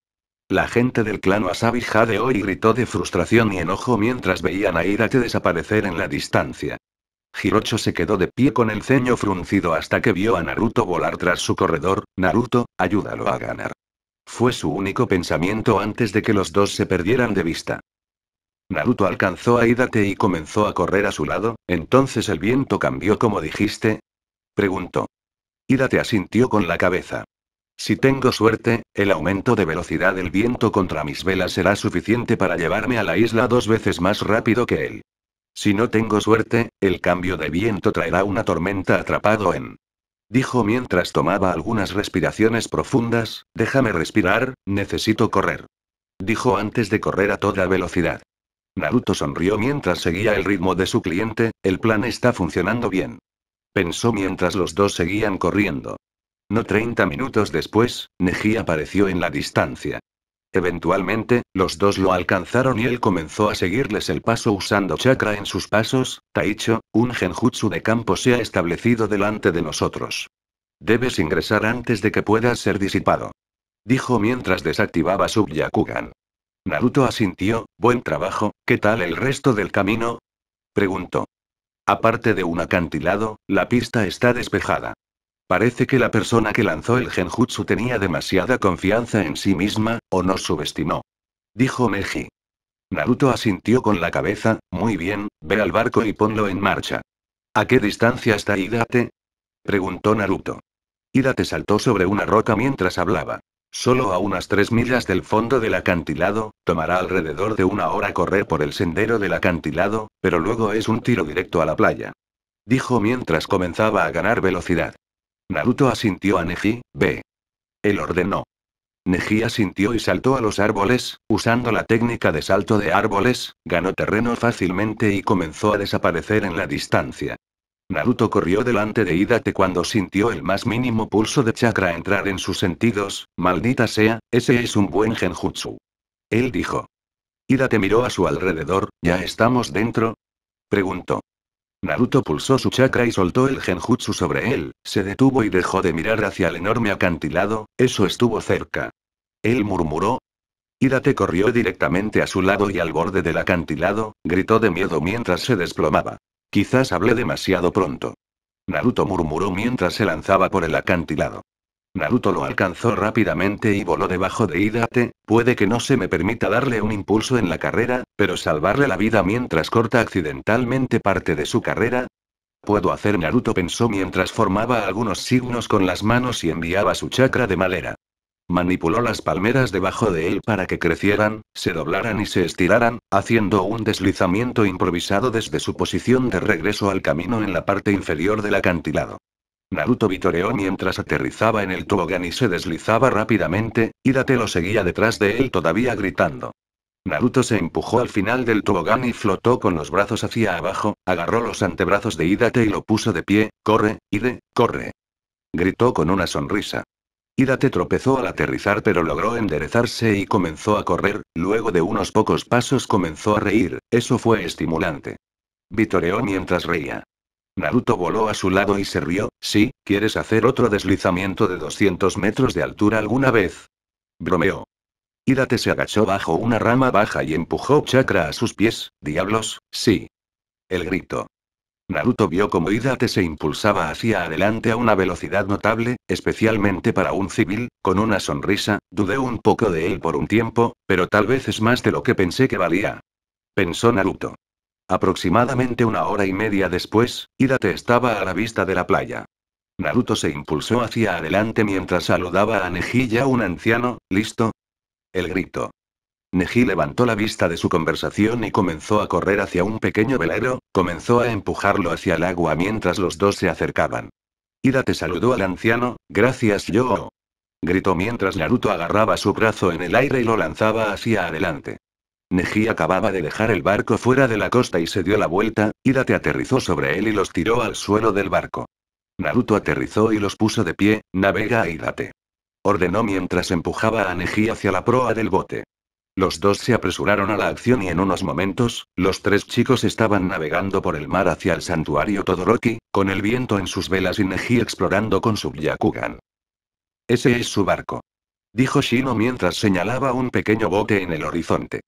La gente del clan Wasabi jadeó y gritó de frustración y enojo mientras veían a Irate desaparecer en la distancia. Hirocho se quedó de pie con el ceño fruncido hasta que vio a Naruto volar tras su corredor. Naruto, ayúdalo a ganar. Fue su único pensamiento antes de que los dos se perdieran de vista. Naruto alcanzó a Hidate y comenzó a correr a su lado, entonces el viento cambió como dijiste. Preguntó. Hidate asintió con la cabeza. Si tengo suerte, el aumento de velocidad del viento contra mis velas será suficiente para llevarme a la isla dos veces más rápido que él. Si no tengo suerte, el cambio de viento traerá una tormenta atrapado en. Dijo mientras tomaba algunas respiraciones profundas, déjame respirar, necesito correr. Dijo antes de correr a toda velocidad. Naruto sonrió mientras seguía el ritmo de su cliente, el plan está funcionando bien. Pensó mientras los dos seguían corriendo. No 30 minutos después, Neji apareció en la distancia. Eventualmente, los dos lo alcanzaron y él comenzó a seguirles el paso usando chakra en sus pasos. Taicho, un genjutsu de campo se ha establecido delante de nosotros. Debes ingresar antes de que puedas ser disipado. Dijo mientras desactivaba su Byakugan. Naruto asintió, buen trabajo, ¿qué tal el resto del camino? Preguntó. Aparte de un acantilado, la pista está despejada. Parece que la persona que lanzó el genjutsu tenía demasiada confianza en sí misma, o nos subestimó. Dijo Meji. Naruto asintió con la cabeza, muy bien, ve al barco y ponlo en marcha. ¿A qué distancia está Hidate? Preguntó Naruto. Hidate saltó sobre una roca mientras hablaba. Solo a unas tres millas del fondo del acantilado, tomará alrededor de una hora correr por el sendero del acantilado, pero luego es un tiro directo a la playa. Dijo mientras comenzaba a ganar velocidad. Naruto asintió a Neji, ve. Él ordenó. Neji asintió y saltó a los árboles, usando la técnica de salto de árboles, ganó terreno fácilmente y comenzó a desaparecer en la distancia. Naruto corrió delante de Hidate cuando sintió el más mínimo pulso de chakra entrar en sus sentidos, maldita sea, ese es un buen genjutsu. Él dijo. Hidate miró a su alrededor, ¿ya estamos dentro? Preguntó. Naruto pulsó su chakra y soltó el genjutsu sobre él, se detuvo y dejó de mirar hacia el enorme acantilado, eso estuvo cerca. Él murmuró. Hidate corrió directamente a su lado y al borde del acantilado, gritó de miedo mientras se desplomaba. Quizás hablé demasiado pronto. Naruto murmuró mientras se lanzaba por el acantilado. Naruto lo alcanzó rápidamente y voló debajo de Hidate, puede que no se me permita darle un impulso en la carrera, pero salvarle la vida mientras corta accidentalmente parte de su carrera. Puedo hacer Naruto pensó mientras formaba algunos signos con las manos y enviaba su chakra de madera. Manipuló las palmeras debajo de él para que crecieran, se doblaran y se estiraran, haciendo un deslizamiento improvisado desde su posición de regreso al camino en la parte inferior del acantilado. Naruto vitoreó mientras aterrizaba en el tobogán y se deslizaba rápidamente, Idate lo seguía detrás de él todavía gritando. Naruto se empujó al final del tobogán y flotó con los brazos hacia abajo, agarró los antebrazos de Idate y lo puso de pie, corre, Ide, corre. Gritó con una sonrisa. Idate tropezó al aterrizar pero logró enderezarse y comenzó a correr, luego de unos pocos pasos comenzó a reír, eso fue estimulante. Vitoreó mientras reía. Naruto voló a su lado y se rió, sí, ¿quieres hacer otro deslizamiento de 200 metros de altura alguna vez? Bromeó. Idate se agachó bajo una rama baja y empujó Chakra a sus pies, diablos, sí. El grito. Naruto vio cómo Hidate se impulsaba hacia adelante a una velocidad notable, especialmente para un civil, con una sonrisa, dudé un poco de él por un tiempo, pero tal vez es más de lo que pensé que valía. Pensó Naruto. Aproximadamente una hora y media después, Hidate estaba a la vista de la playa. Naruto se impulsó hacia adelante mientras saludaba a Neji un anciano, ¿listo? El grito. Neji levantó la vista de su conversación y comenzó a correr hacia un pequeño velero, comenzó a empujarlo hacia el agua mientras los dos se acercaban. Hidate saludó al anciano, gracias yo. Gritó mientras Naruto agarraba su brazo en el aire y lo lanzaba hacia adelante. Neji acababa de dejar el barco fuera de la costa y se dio la vuelta, Idate aterrizó sobre él y los tiró al suelo del barco. Naruto aterrizó y los puso de pie, navega e a Ordenó mientras empujaba a Neji hacia la proa del bote. Los dos se apresuraron a la acción y en unos momentos, los tres chicos estaban navegando por el mar hacia el santuario Todoroki, con el viento en sus velas y Neji explorando con su Yakugan. Ese es su barco. Dijo Shino mientras señalaba un pequeño bote en el horizonte.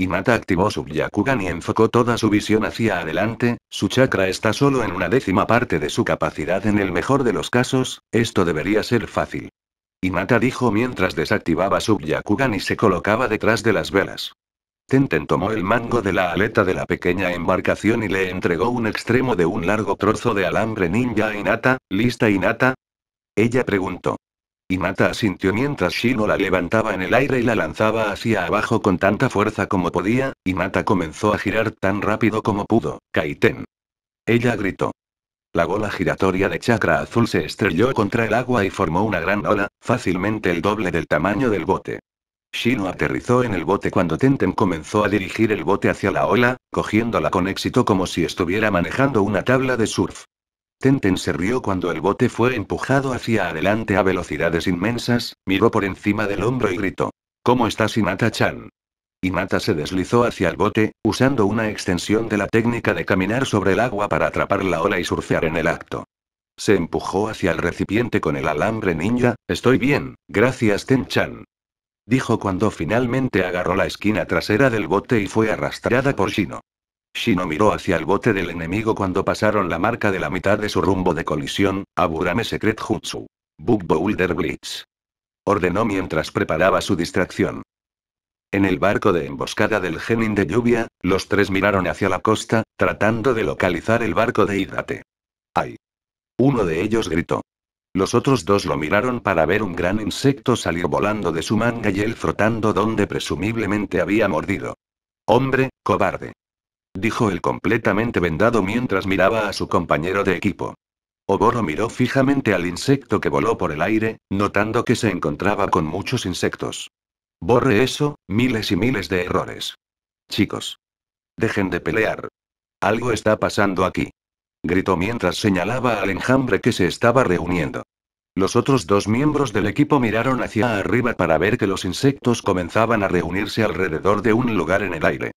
Imata activó su Yakugan y enfocó toda su visión hacia adelante, su chakra está solo en una décima parte de su capacidad en el mejor de los casos, esto debería ser fácil. Imata dijo mientras desactivaba su Yakugan y se colocaba detrás de las velas. Tenten tomó el mango de la aleta de la pequeña embarcación y le entregó un extremo de un largo trozo de alambre ninja a Inata, ¿lista Inata? Ella preguntó. Y Mata asintió mientras Shino la levantaba en el aire y la lanzaba hacia abajo con tanta fuerza como podía, y Mata comenzó a girar tan rápido como pudo, Kaiten. Ella gritó. La bola giratoria de chakra azul se estrelló contra el agua y formó una gran ola, fácilmente el doble del tamaño del bote. Shino aterrizó en el bote cuando Tenten comenzó a dirigir el bote hacia la ola, cogiéndola con éxito como si estuviera manejando una tabla de surf. Tenten se rió cuando el bote fue empujado hacia adelante a velocidades inmensas, miró por encima del hombro y gritó. ¿Cómo estás inata chan Mata se deslizó hacia el bote, usando una extensión de la técnica de caminar sobre el agua para atrapar la ola y surfear en el acto. Se empujó hacia el recipiente con el alambre ninja, estoy bien, gracias Ten-chan. Dijo cuando finalmente agarró la esquina trasera del bote y fue arrastrada por Shino. Shino miró hacia el bote del enemigo cuando pasaron la marca de la mitad de su rumbo de colisión, Aburame Secret Jutsu. Bug Boulder Blitz. Ordenó mientras preparaba su distracción. En el barco de emboscada del genin de lluvia, los tres miraron hacia la costa, tratando de localizar el barco de Hidate. ¡Ay! Uno de ellos gritó. Los otros dos lo miraron para ver un gran insecto salir volando de su manga y él frotando donde presumiblemente había mordido. Hombre, cobarde dijo él completamente vendado mientras miraba a su compañero de equipo. Oboro miró fijamente al insecto que voló por el aire, notando que se encontraba con muchos insectos. Borre eso, miles y miles de errores. Chicos. Dejen de pelear. Algo está pasando aquí. Gritó mientras señalaba al enjambre que se estaba reuniendo. Los otros dos miembros del equipo miraron hacia arriba para ver que los insectos comenzaban a reunirse alrededor de un lugar en el aire.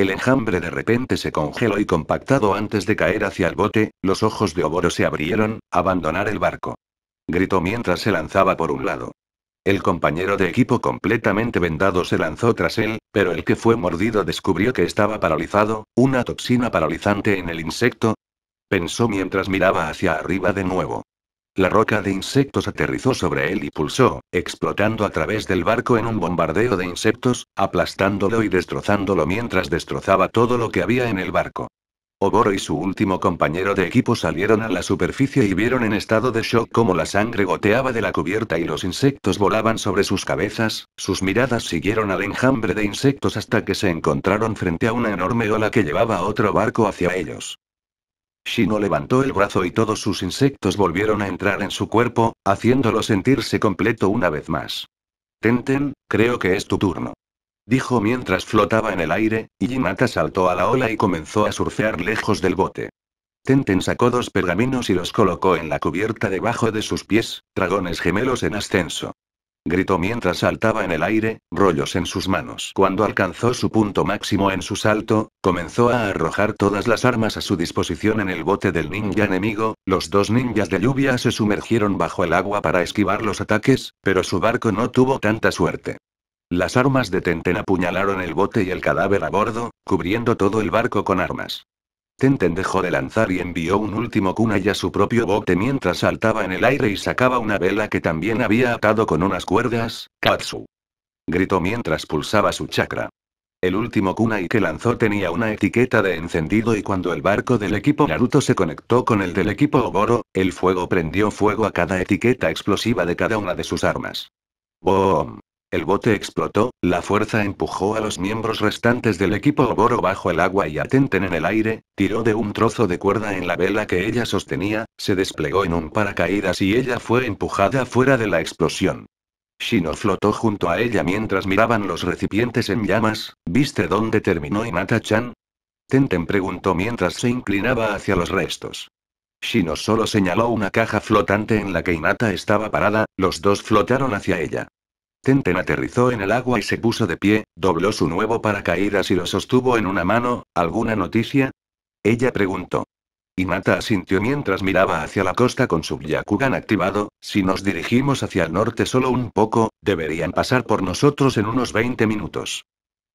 El enjambre de repente se congeló y compactado antes de caer hacia el bote, los ojos de Oboro se abrieron, abandonar el barco. Gritó mientras se lanzaba por un lado. El compañero de equipo completamente vendado se lanzó tras él, pero el que fue mordido descubrió que estaba paralizado, una toxina paralizante en el insecto. Pensó mientras miraba hacia arriba de nuevo. La roca de insectos aterrizó sobre él y pulsó, explotando a través del barco en un bombardeo de insectos, aplastándolo y destrozándolo mientras destrozaba todo lo que había en el barco. Oboro y su último compañero de equipo salieron a la superficie y vieron en estado de shock cómo la sangre goteaba de la cubierta y los insectos volaban sobre sus cabezas, sus miradas siguieron al enjambre de insectos hasta que se encontraron frente a una enorme ola que llevaba otro barco hacia ellos. Shino levantó el brazo y todos sus insectos volvieron a entrar en su cuerpo, haciéndolo sentirse completo una vez más. Tenten, creo que es tu turno. Dijo mientras flotaba en el aire, y Jinata saltó a la ola y comenzó a surfear lejos del bote. Tenten sacó dos pergaminos y los colocó en la cubierta debajo de sus pies, dragones gemelos en ascenso gritó mientras saltaba en el aire, rollos en sus manos. Cuando alcanzó su punto máximo en su salto, comenzó a arrojar todas las armas a su disposición en el bote del ninja enemigo, los dos ninjas de lluvia se sumergieron bajo el agua para esquivar los ataques, pero su barco no tuvo tanta suerte. Las armas de Tenten apuñalaron el bote y el cadáver a bordo, cubriendo todo el barco con armas. Tenten dejó de lanzar y envió un último kunai a su propio bote mientras saltaba en el aire y sacaba una vela que también había atado con unas cuerdas. Katsu. Gritó mientras pulsaba su chakra. El último kunai que lanzó tenía una etiqueta de encendido y cuando el barco del equipo Naruto se conectó con el del equipo Oboro, el fuego prendió fuego a cada etiqueta explosiva de cada una de sus armas. Boom. El bote explotó, la fuerza empujó a los miembros restantes del equipo Oboro bajo el agua y a Tenten en el aire, tiró de un trozo de cuerda en la vela que ella sostenía, se desplegó en un paracaídas y ella fue empujada fuera de la explosión. Shino flotó junto a ella mientras miraban los recipientes en llamas, ¿viste dónde terminó Inata-chan? Tenten preguntó mientras se inclinaba hacia los restos. Shino solo señaló una caja flotante en la que Inata estaba parada, los dos flotaron hacia ella. Tenten aterrizó en el agua y se puso de pie, dobló su nuevo paracaídas y lo sostuvo en una mano. ¿Alguna noticia? Ella preguntó. Y Mata asintió mientras miraba hacia la costa con su Yakugan activado. Si nos dirigimos hacia el norte solo un poco, deberían pasar por nosotros en unos 20 minutos.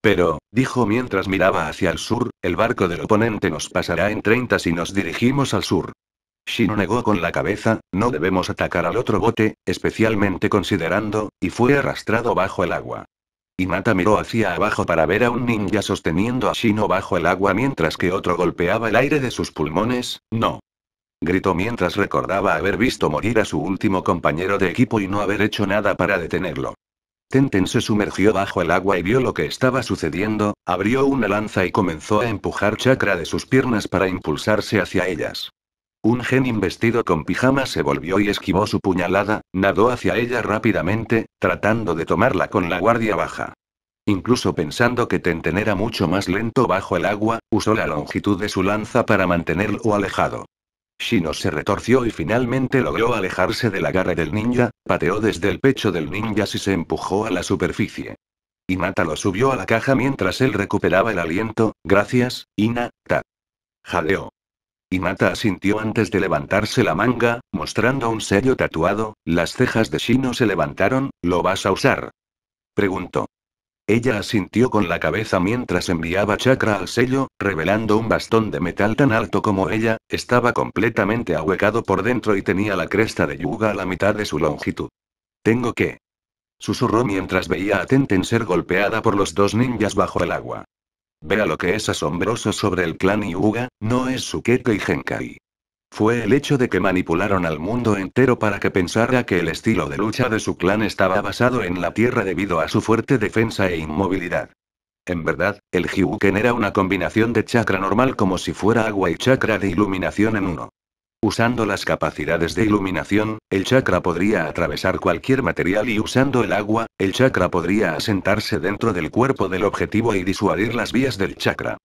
Pero, dijo mientras miraba hacia el sur, el barco del oponente nos pasará en 30 si nos dirigimos al sur. Shino negó con la cabeza, no debemos atacar al otro bote, especialmente considerando, y fue arrastrado bajo el agua. Mata miró hacia abajo para ver a un ninja sosteniendo a Shino bajo el agua mientras que otro golpeaba el aire de sus pulmones, no. Gritó mientras recordaba haber visto morir a su último compañero de equipo y no haber hecho nada para detenerlo. Tenten se sumergió bajo el agua y vio lo que estaba sucediendo, abrió una lanza y comenzó a empujar chakra de sus piernas para impulsarse hacia ellas. Un gen vestido con pijama se volvió y esquivó su puñalada, nadó hacia ella rápidamente, tratando de tomarla con la guardia baja. Incluso pensando que Tenten era mucho más lento bajo el agua, usó la longitud de su lanza para mantenerlo alejado. Shino se retorció y finalmente logró alejarse del agarre del ninja, pateó desde el pecho del ninja y se empujó a la superficie. Inata lo subió a la caja mientras él recuperaba el aliento, gracias, Ina, ta. Jadeó. Y Mata asintió antes de levantarse la manga, mostrando un sello tatuado, las cejas de Shino se levantaron, ¿lo vas a usar? Preguntó. Ella asintió con la cabeza mientras enviaba chakra al sello, revelando un bastón de metal tan alto como ella, estaba completamente ahuecado por dentro y tenía la cresta de yuga a la mitad de su longitud. Tengo que. Susurró mientras veía a Tenten ser golpeada por los dos ninjas bajo el agua. Vea lo que es asombroso sobre el clan Yuga, no es su y Genkai. Fue el hecho de que manipularon al mundo entero para que pensara que el estilo de lucha de su clan estaba basado en la tierra debido a su fuerte defensa e inmovilidad. En verdad, el Hyuken era una combinación de chakra normal como si fuera agua y chakra de iluminación en uno. Usando las capacidades de iluminación, el chakra podría atravesar cualquier material y usando el agua, el chakra podría asentarse dentro del cuerpo del objetivo y disuadir las vías del chakra.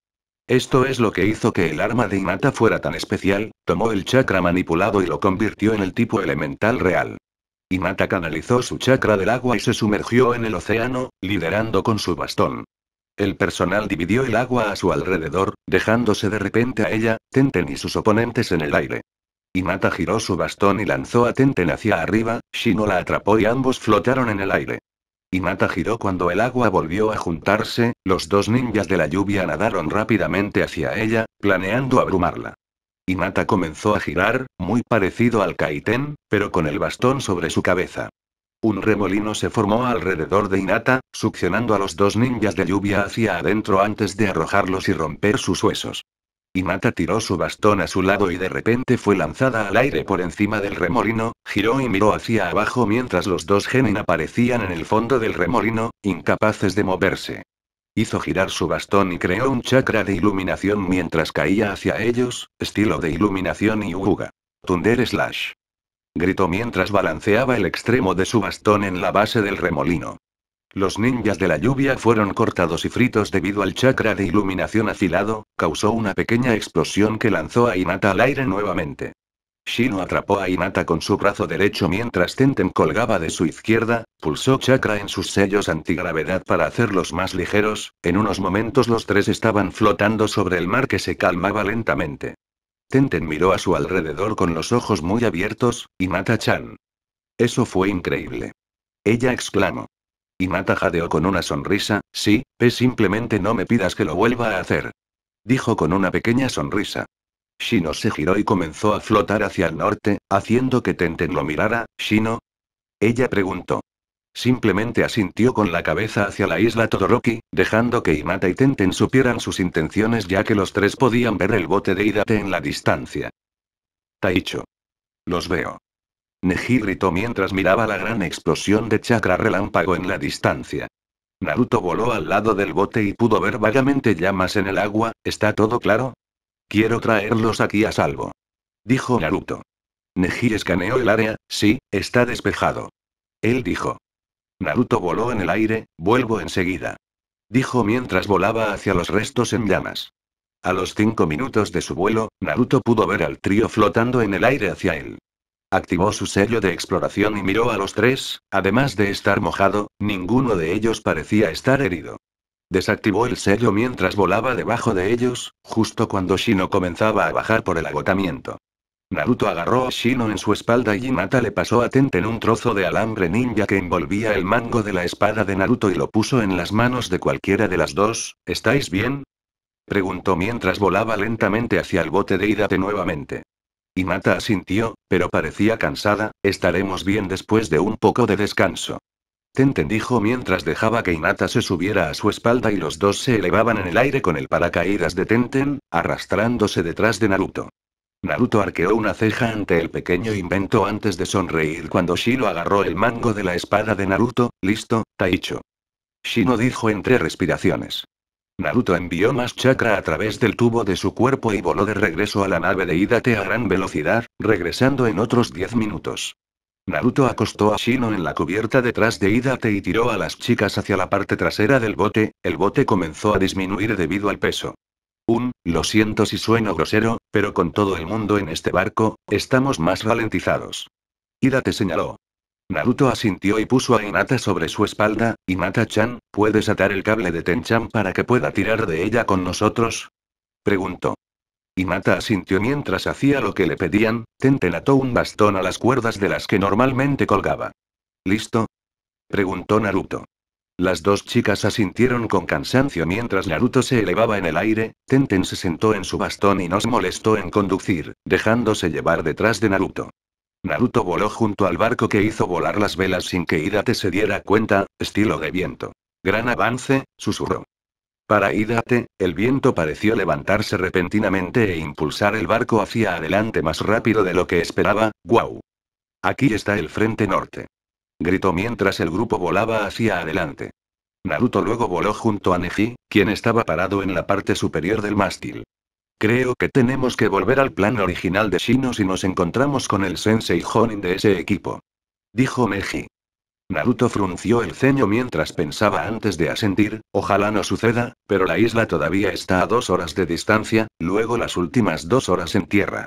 Esto es lo que hizo que el arma de Inata fuera tan especial, tomó el chakra manipulado y lo convirtió en el tipo elemental real. Inata canalizó su chakra del agua y se sumergió en el océano, liderando con su bastón. El personal dividió el agua a su alrededor, dejándose de repente a ella, Tenten y sus oponentes en el aire. Imata giró su bastón y lanzó a Tenten hacia arriba, Shino la atrapó y ambos flotaron en el aire. Imata giró cuando el agua volvió a juntarse, los dos ninjas de la lluvia nadaron rápidamente hacia ella, planeando abrumarla. Imata comenzó a girar, muy parecido al Kaiten, pero con el bastón sobre su cabeza. Un remolino se formó alrededor de Inata, succionando a los dos ninjas de lluvia hacia adentro antes de arrojarlos y romper sus huesos. Mata tiró su bastón a su lado y de repente fue lanzada al aire por encima del remolino, giró y miró hacia abajo mientras los dos genin aparecían en el fondo del remolino, incapaces de moverse. Hizo girar su bastón y creó un chakra de iluminación mientras caía hacia ellos, estilo de iluminación y uga. Thunder Slash. Gritó mientras balanceaba el extremo de su bastón en la base del remolino. Los ninjas de la lluvia fueron cortados y fritos debido al chakra de iluminación afilado, causó una pequeña explosión que lanzó a Inata al aire nuevamente. Shino atrapó a Inata con su brazo derecho mientras Tenten colgaba de su izquierda, pulsó chakra en sus sellos antigravedad para hacerlos más ligeros, en unos momentos los tres estaban flotando sobre el mar que se calmaba lentamente. Tenten miró a su alrededor con los ojos muy abiertos, Hinata-chan. Eso fue increíble. Ella exclamó. Y jadeó con una sonrisa, sí, P simplemente no me pidas que lo vuelva a hacer. Dijo con una pequeña sonrisa. Shino se giró y comenzó a flotar hacia el norte, haciendo que Tenten lo mirara, Shino. Ella preguntó. Simplemente asintió con la cabeza hacia la isla Todoroki, dejando que Imata y Tenten supieran sus intenciones ya que los tres podían ver el bote de Hidate en la distancia. Taicho. Los veo. Neji gritó mientras miraba la gran explosión de chakra relámpago en la distancia. Naruto voló al lado del bote y pudo ver vagamente llamas en el agua, ¿está todo claro? Quiero traerlos aquí a salvo. Dijo Naruto. Neji escaneó el área, sí, está despejado. Él dijo. Naruto voló en el aire, vuelvo enseguida. Dijo mientras volaba hacia los restos en llamas. A los cinco minutos de su vuelo, Naruto pudo ver al trío flotando en el aire hacia él. Activó su sello de exploración y miró a los tres, además de estar mojado, ninguno de ellos parecía estar herido. Desactivó el sello mientras volaba debajo de ellos, justo cuando Shino comenzaba a bajar por el agotamiento. Naruto agarró a Shino en su espalda y Hinata le pasó a en un trozo de alambre ninja que envolvía el mango de la espada de Naruto y lo puso en las manos de cualquiera de las dos. ¿Estáis bien? preguntó mientras volaba lentamente hacia el bote de Hidate nuevamente. Y asintió, pero parecía cansada, estaremos bien después de un poco de descanso. Tenten dijo mientras dejaba que Inata se subiera a su espalda y los dos se elevaban en el aire con el paracaídas de Tenten, arrastrándose detrás de Naruto. Naruto arqueó una ceja ante el pequeño invento antes de sonreír cuando Shino agarró el mango de la espada de Naruto, listo, Taicho. Shino dijo entre respiraciones. Naruto envió más chakra a través del tubo de su cuerpo y voló de regreso a la nave de Hidate a gran velocidad, regresando en otros 10 minutos. Naruto acostó a Shino en la cubierta detrás de Hidate y tiró a las chicas hacia la parte trasera del bote, el bote comenzó a disminuir debido al peso. Un, lo siento si sueno grosero, pero con todo el mundo en este barco, estamos más ralentizados. Hidate señaló. Naruto asintió y puso a Hinata sobre su espalda. Hinata-chan, ¿puedes atar el cable de Tenchan para que pueda tirar de ella con nosotros? Preguntó. Hinata asintió mientras hacía lo que le pedían. Tenten ató un bastón a las cuerdas de las que normalmente colgaba. ¿Listo? Preguntó Naruto. Las dos chicas asintieron con cansancio mientras Naruto se elevaba en el aire, Tenten se sentó en su bastón y no se molestó en conducir, dejándose llevar detrás de Naruto. Naruto voló junto al barco que hizo volar las velas sin que Idate se diera cuenta, estilo de viento. Gran avance, susurró. Para Idate, el viento pareció levantarse repentinamente e impulsar el barco hacia adelante más rápido de lo que esperaba, ¡guau! Aquí está el frente norte. Gritó mientras el grupo volaba hacia adelante. Naruto luego voló junto a Neji, quien estaba parado en la parte superior del mástil. Creo que tenemos que volver al plan original de Shino si nos encontramos con el Sensei Honin de ese equipo. Dijo Meji. Naruto frunció el ceño mientras pensaba antes de asentir, ojalá no suceda, pero la isla todavía está a dos horas de distancia, luego las últimas dos horas en tierra.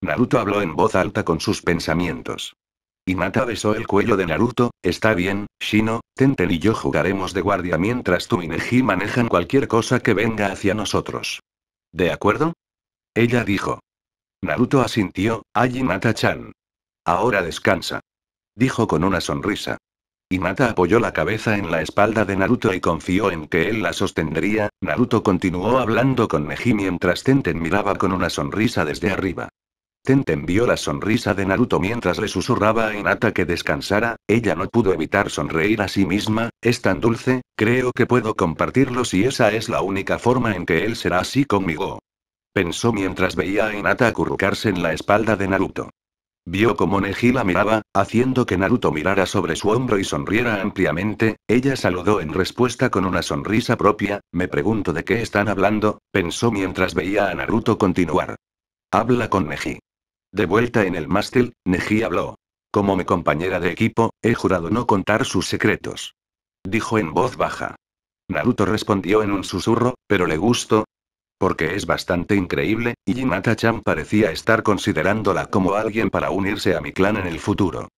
Naruto habló en voz alta con sus pensamientos. Y Mata besó el cuello de Naruto, está bien, Shino, Tenten y yo jugaremos de guardia mientras tú y Meji manejan cualquier cosa que venga hacia nosotros. ¿De acuerdo? Ella dijo. Naruto asintió, Allí Mata-chan. Ahora descansa. Dijo con una sonrisa. Mata apoyó la cabeza en la espalda de Naruto y confió en que él la sostendría. Naruto continuó hablando con Neji mientras Tenten miraba con una sonrisa desde arriba. Tenten vio la sonrisa de Naruto mientras le susurraba a Inata que descansara, ella no pudo evitar sonreír a sí misma, es tan dulce, creo que puedo compartirlo si esa es la única forma en que él será así conmigo. Pensó mientras veía a Hinata acurrucarse en la espalda de Naruto. Vio como Neji la miraba, haciendo que Naruto mirara sobre su hombro y sonriera ampliamente, ella saludó en respuesta con una sonrisa propia, me pregunto de qué están hablando, pensó mientras veía a Naruto continuar. Habla con Neji. De vuelta en el mástil, Neji habló. Como mi compañera de equipo, he jurado no contar sus secretos. Dijo en voz baja. Naruto respondió en un susurro, pero le gustó. Porque es bastante increíble, y Hinata-chan parecía estar considerándola como alguien para unirse a mi clan en el futuro.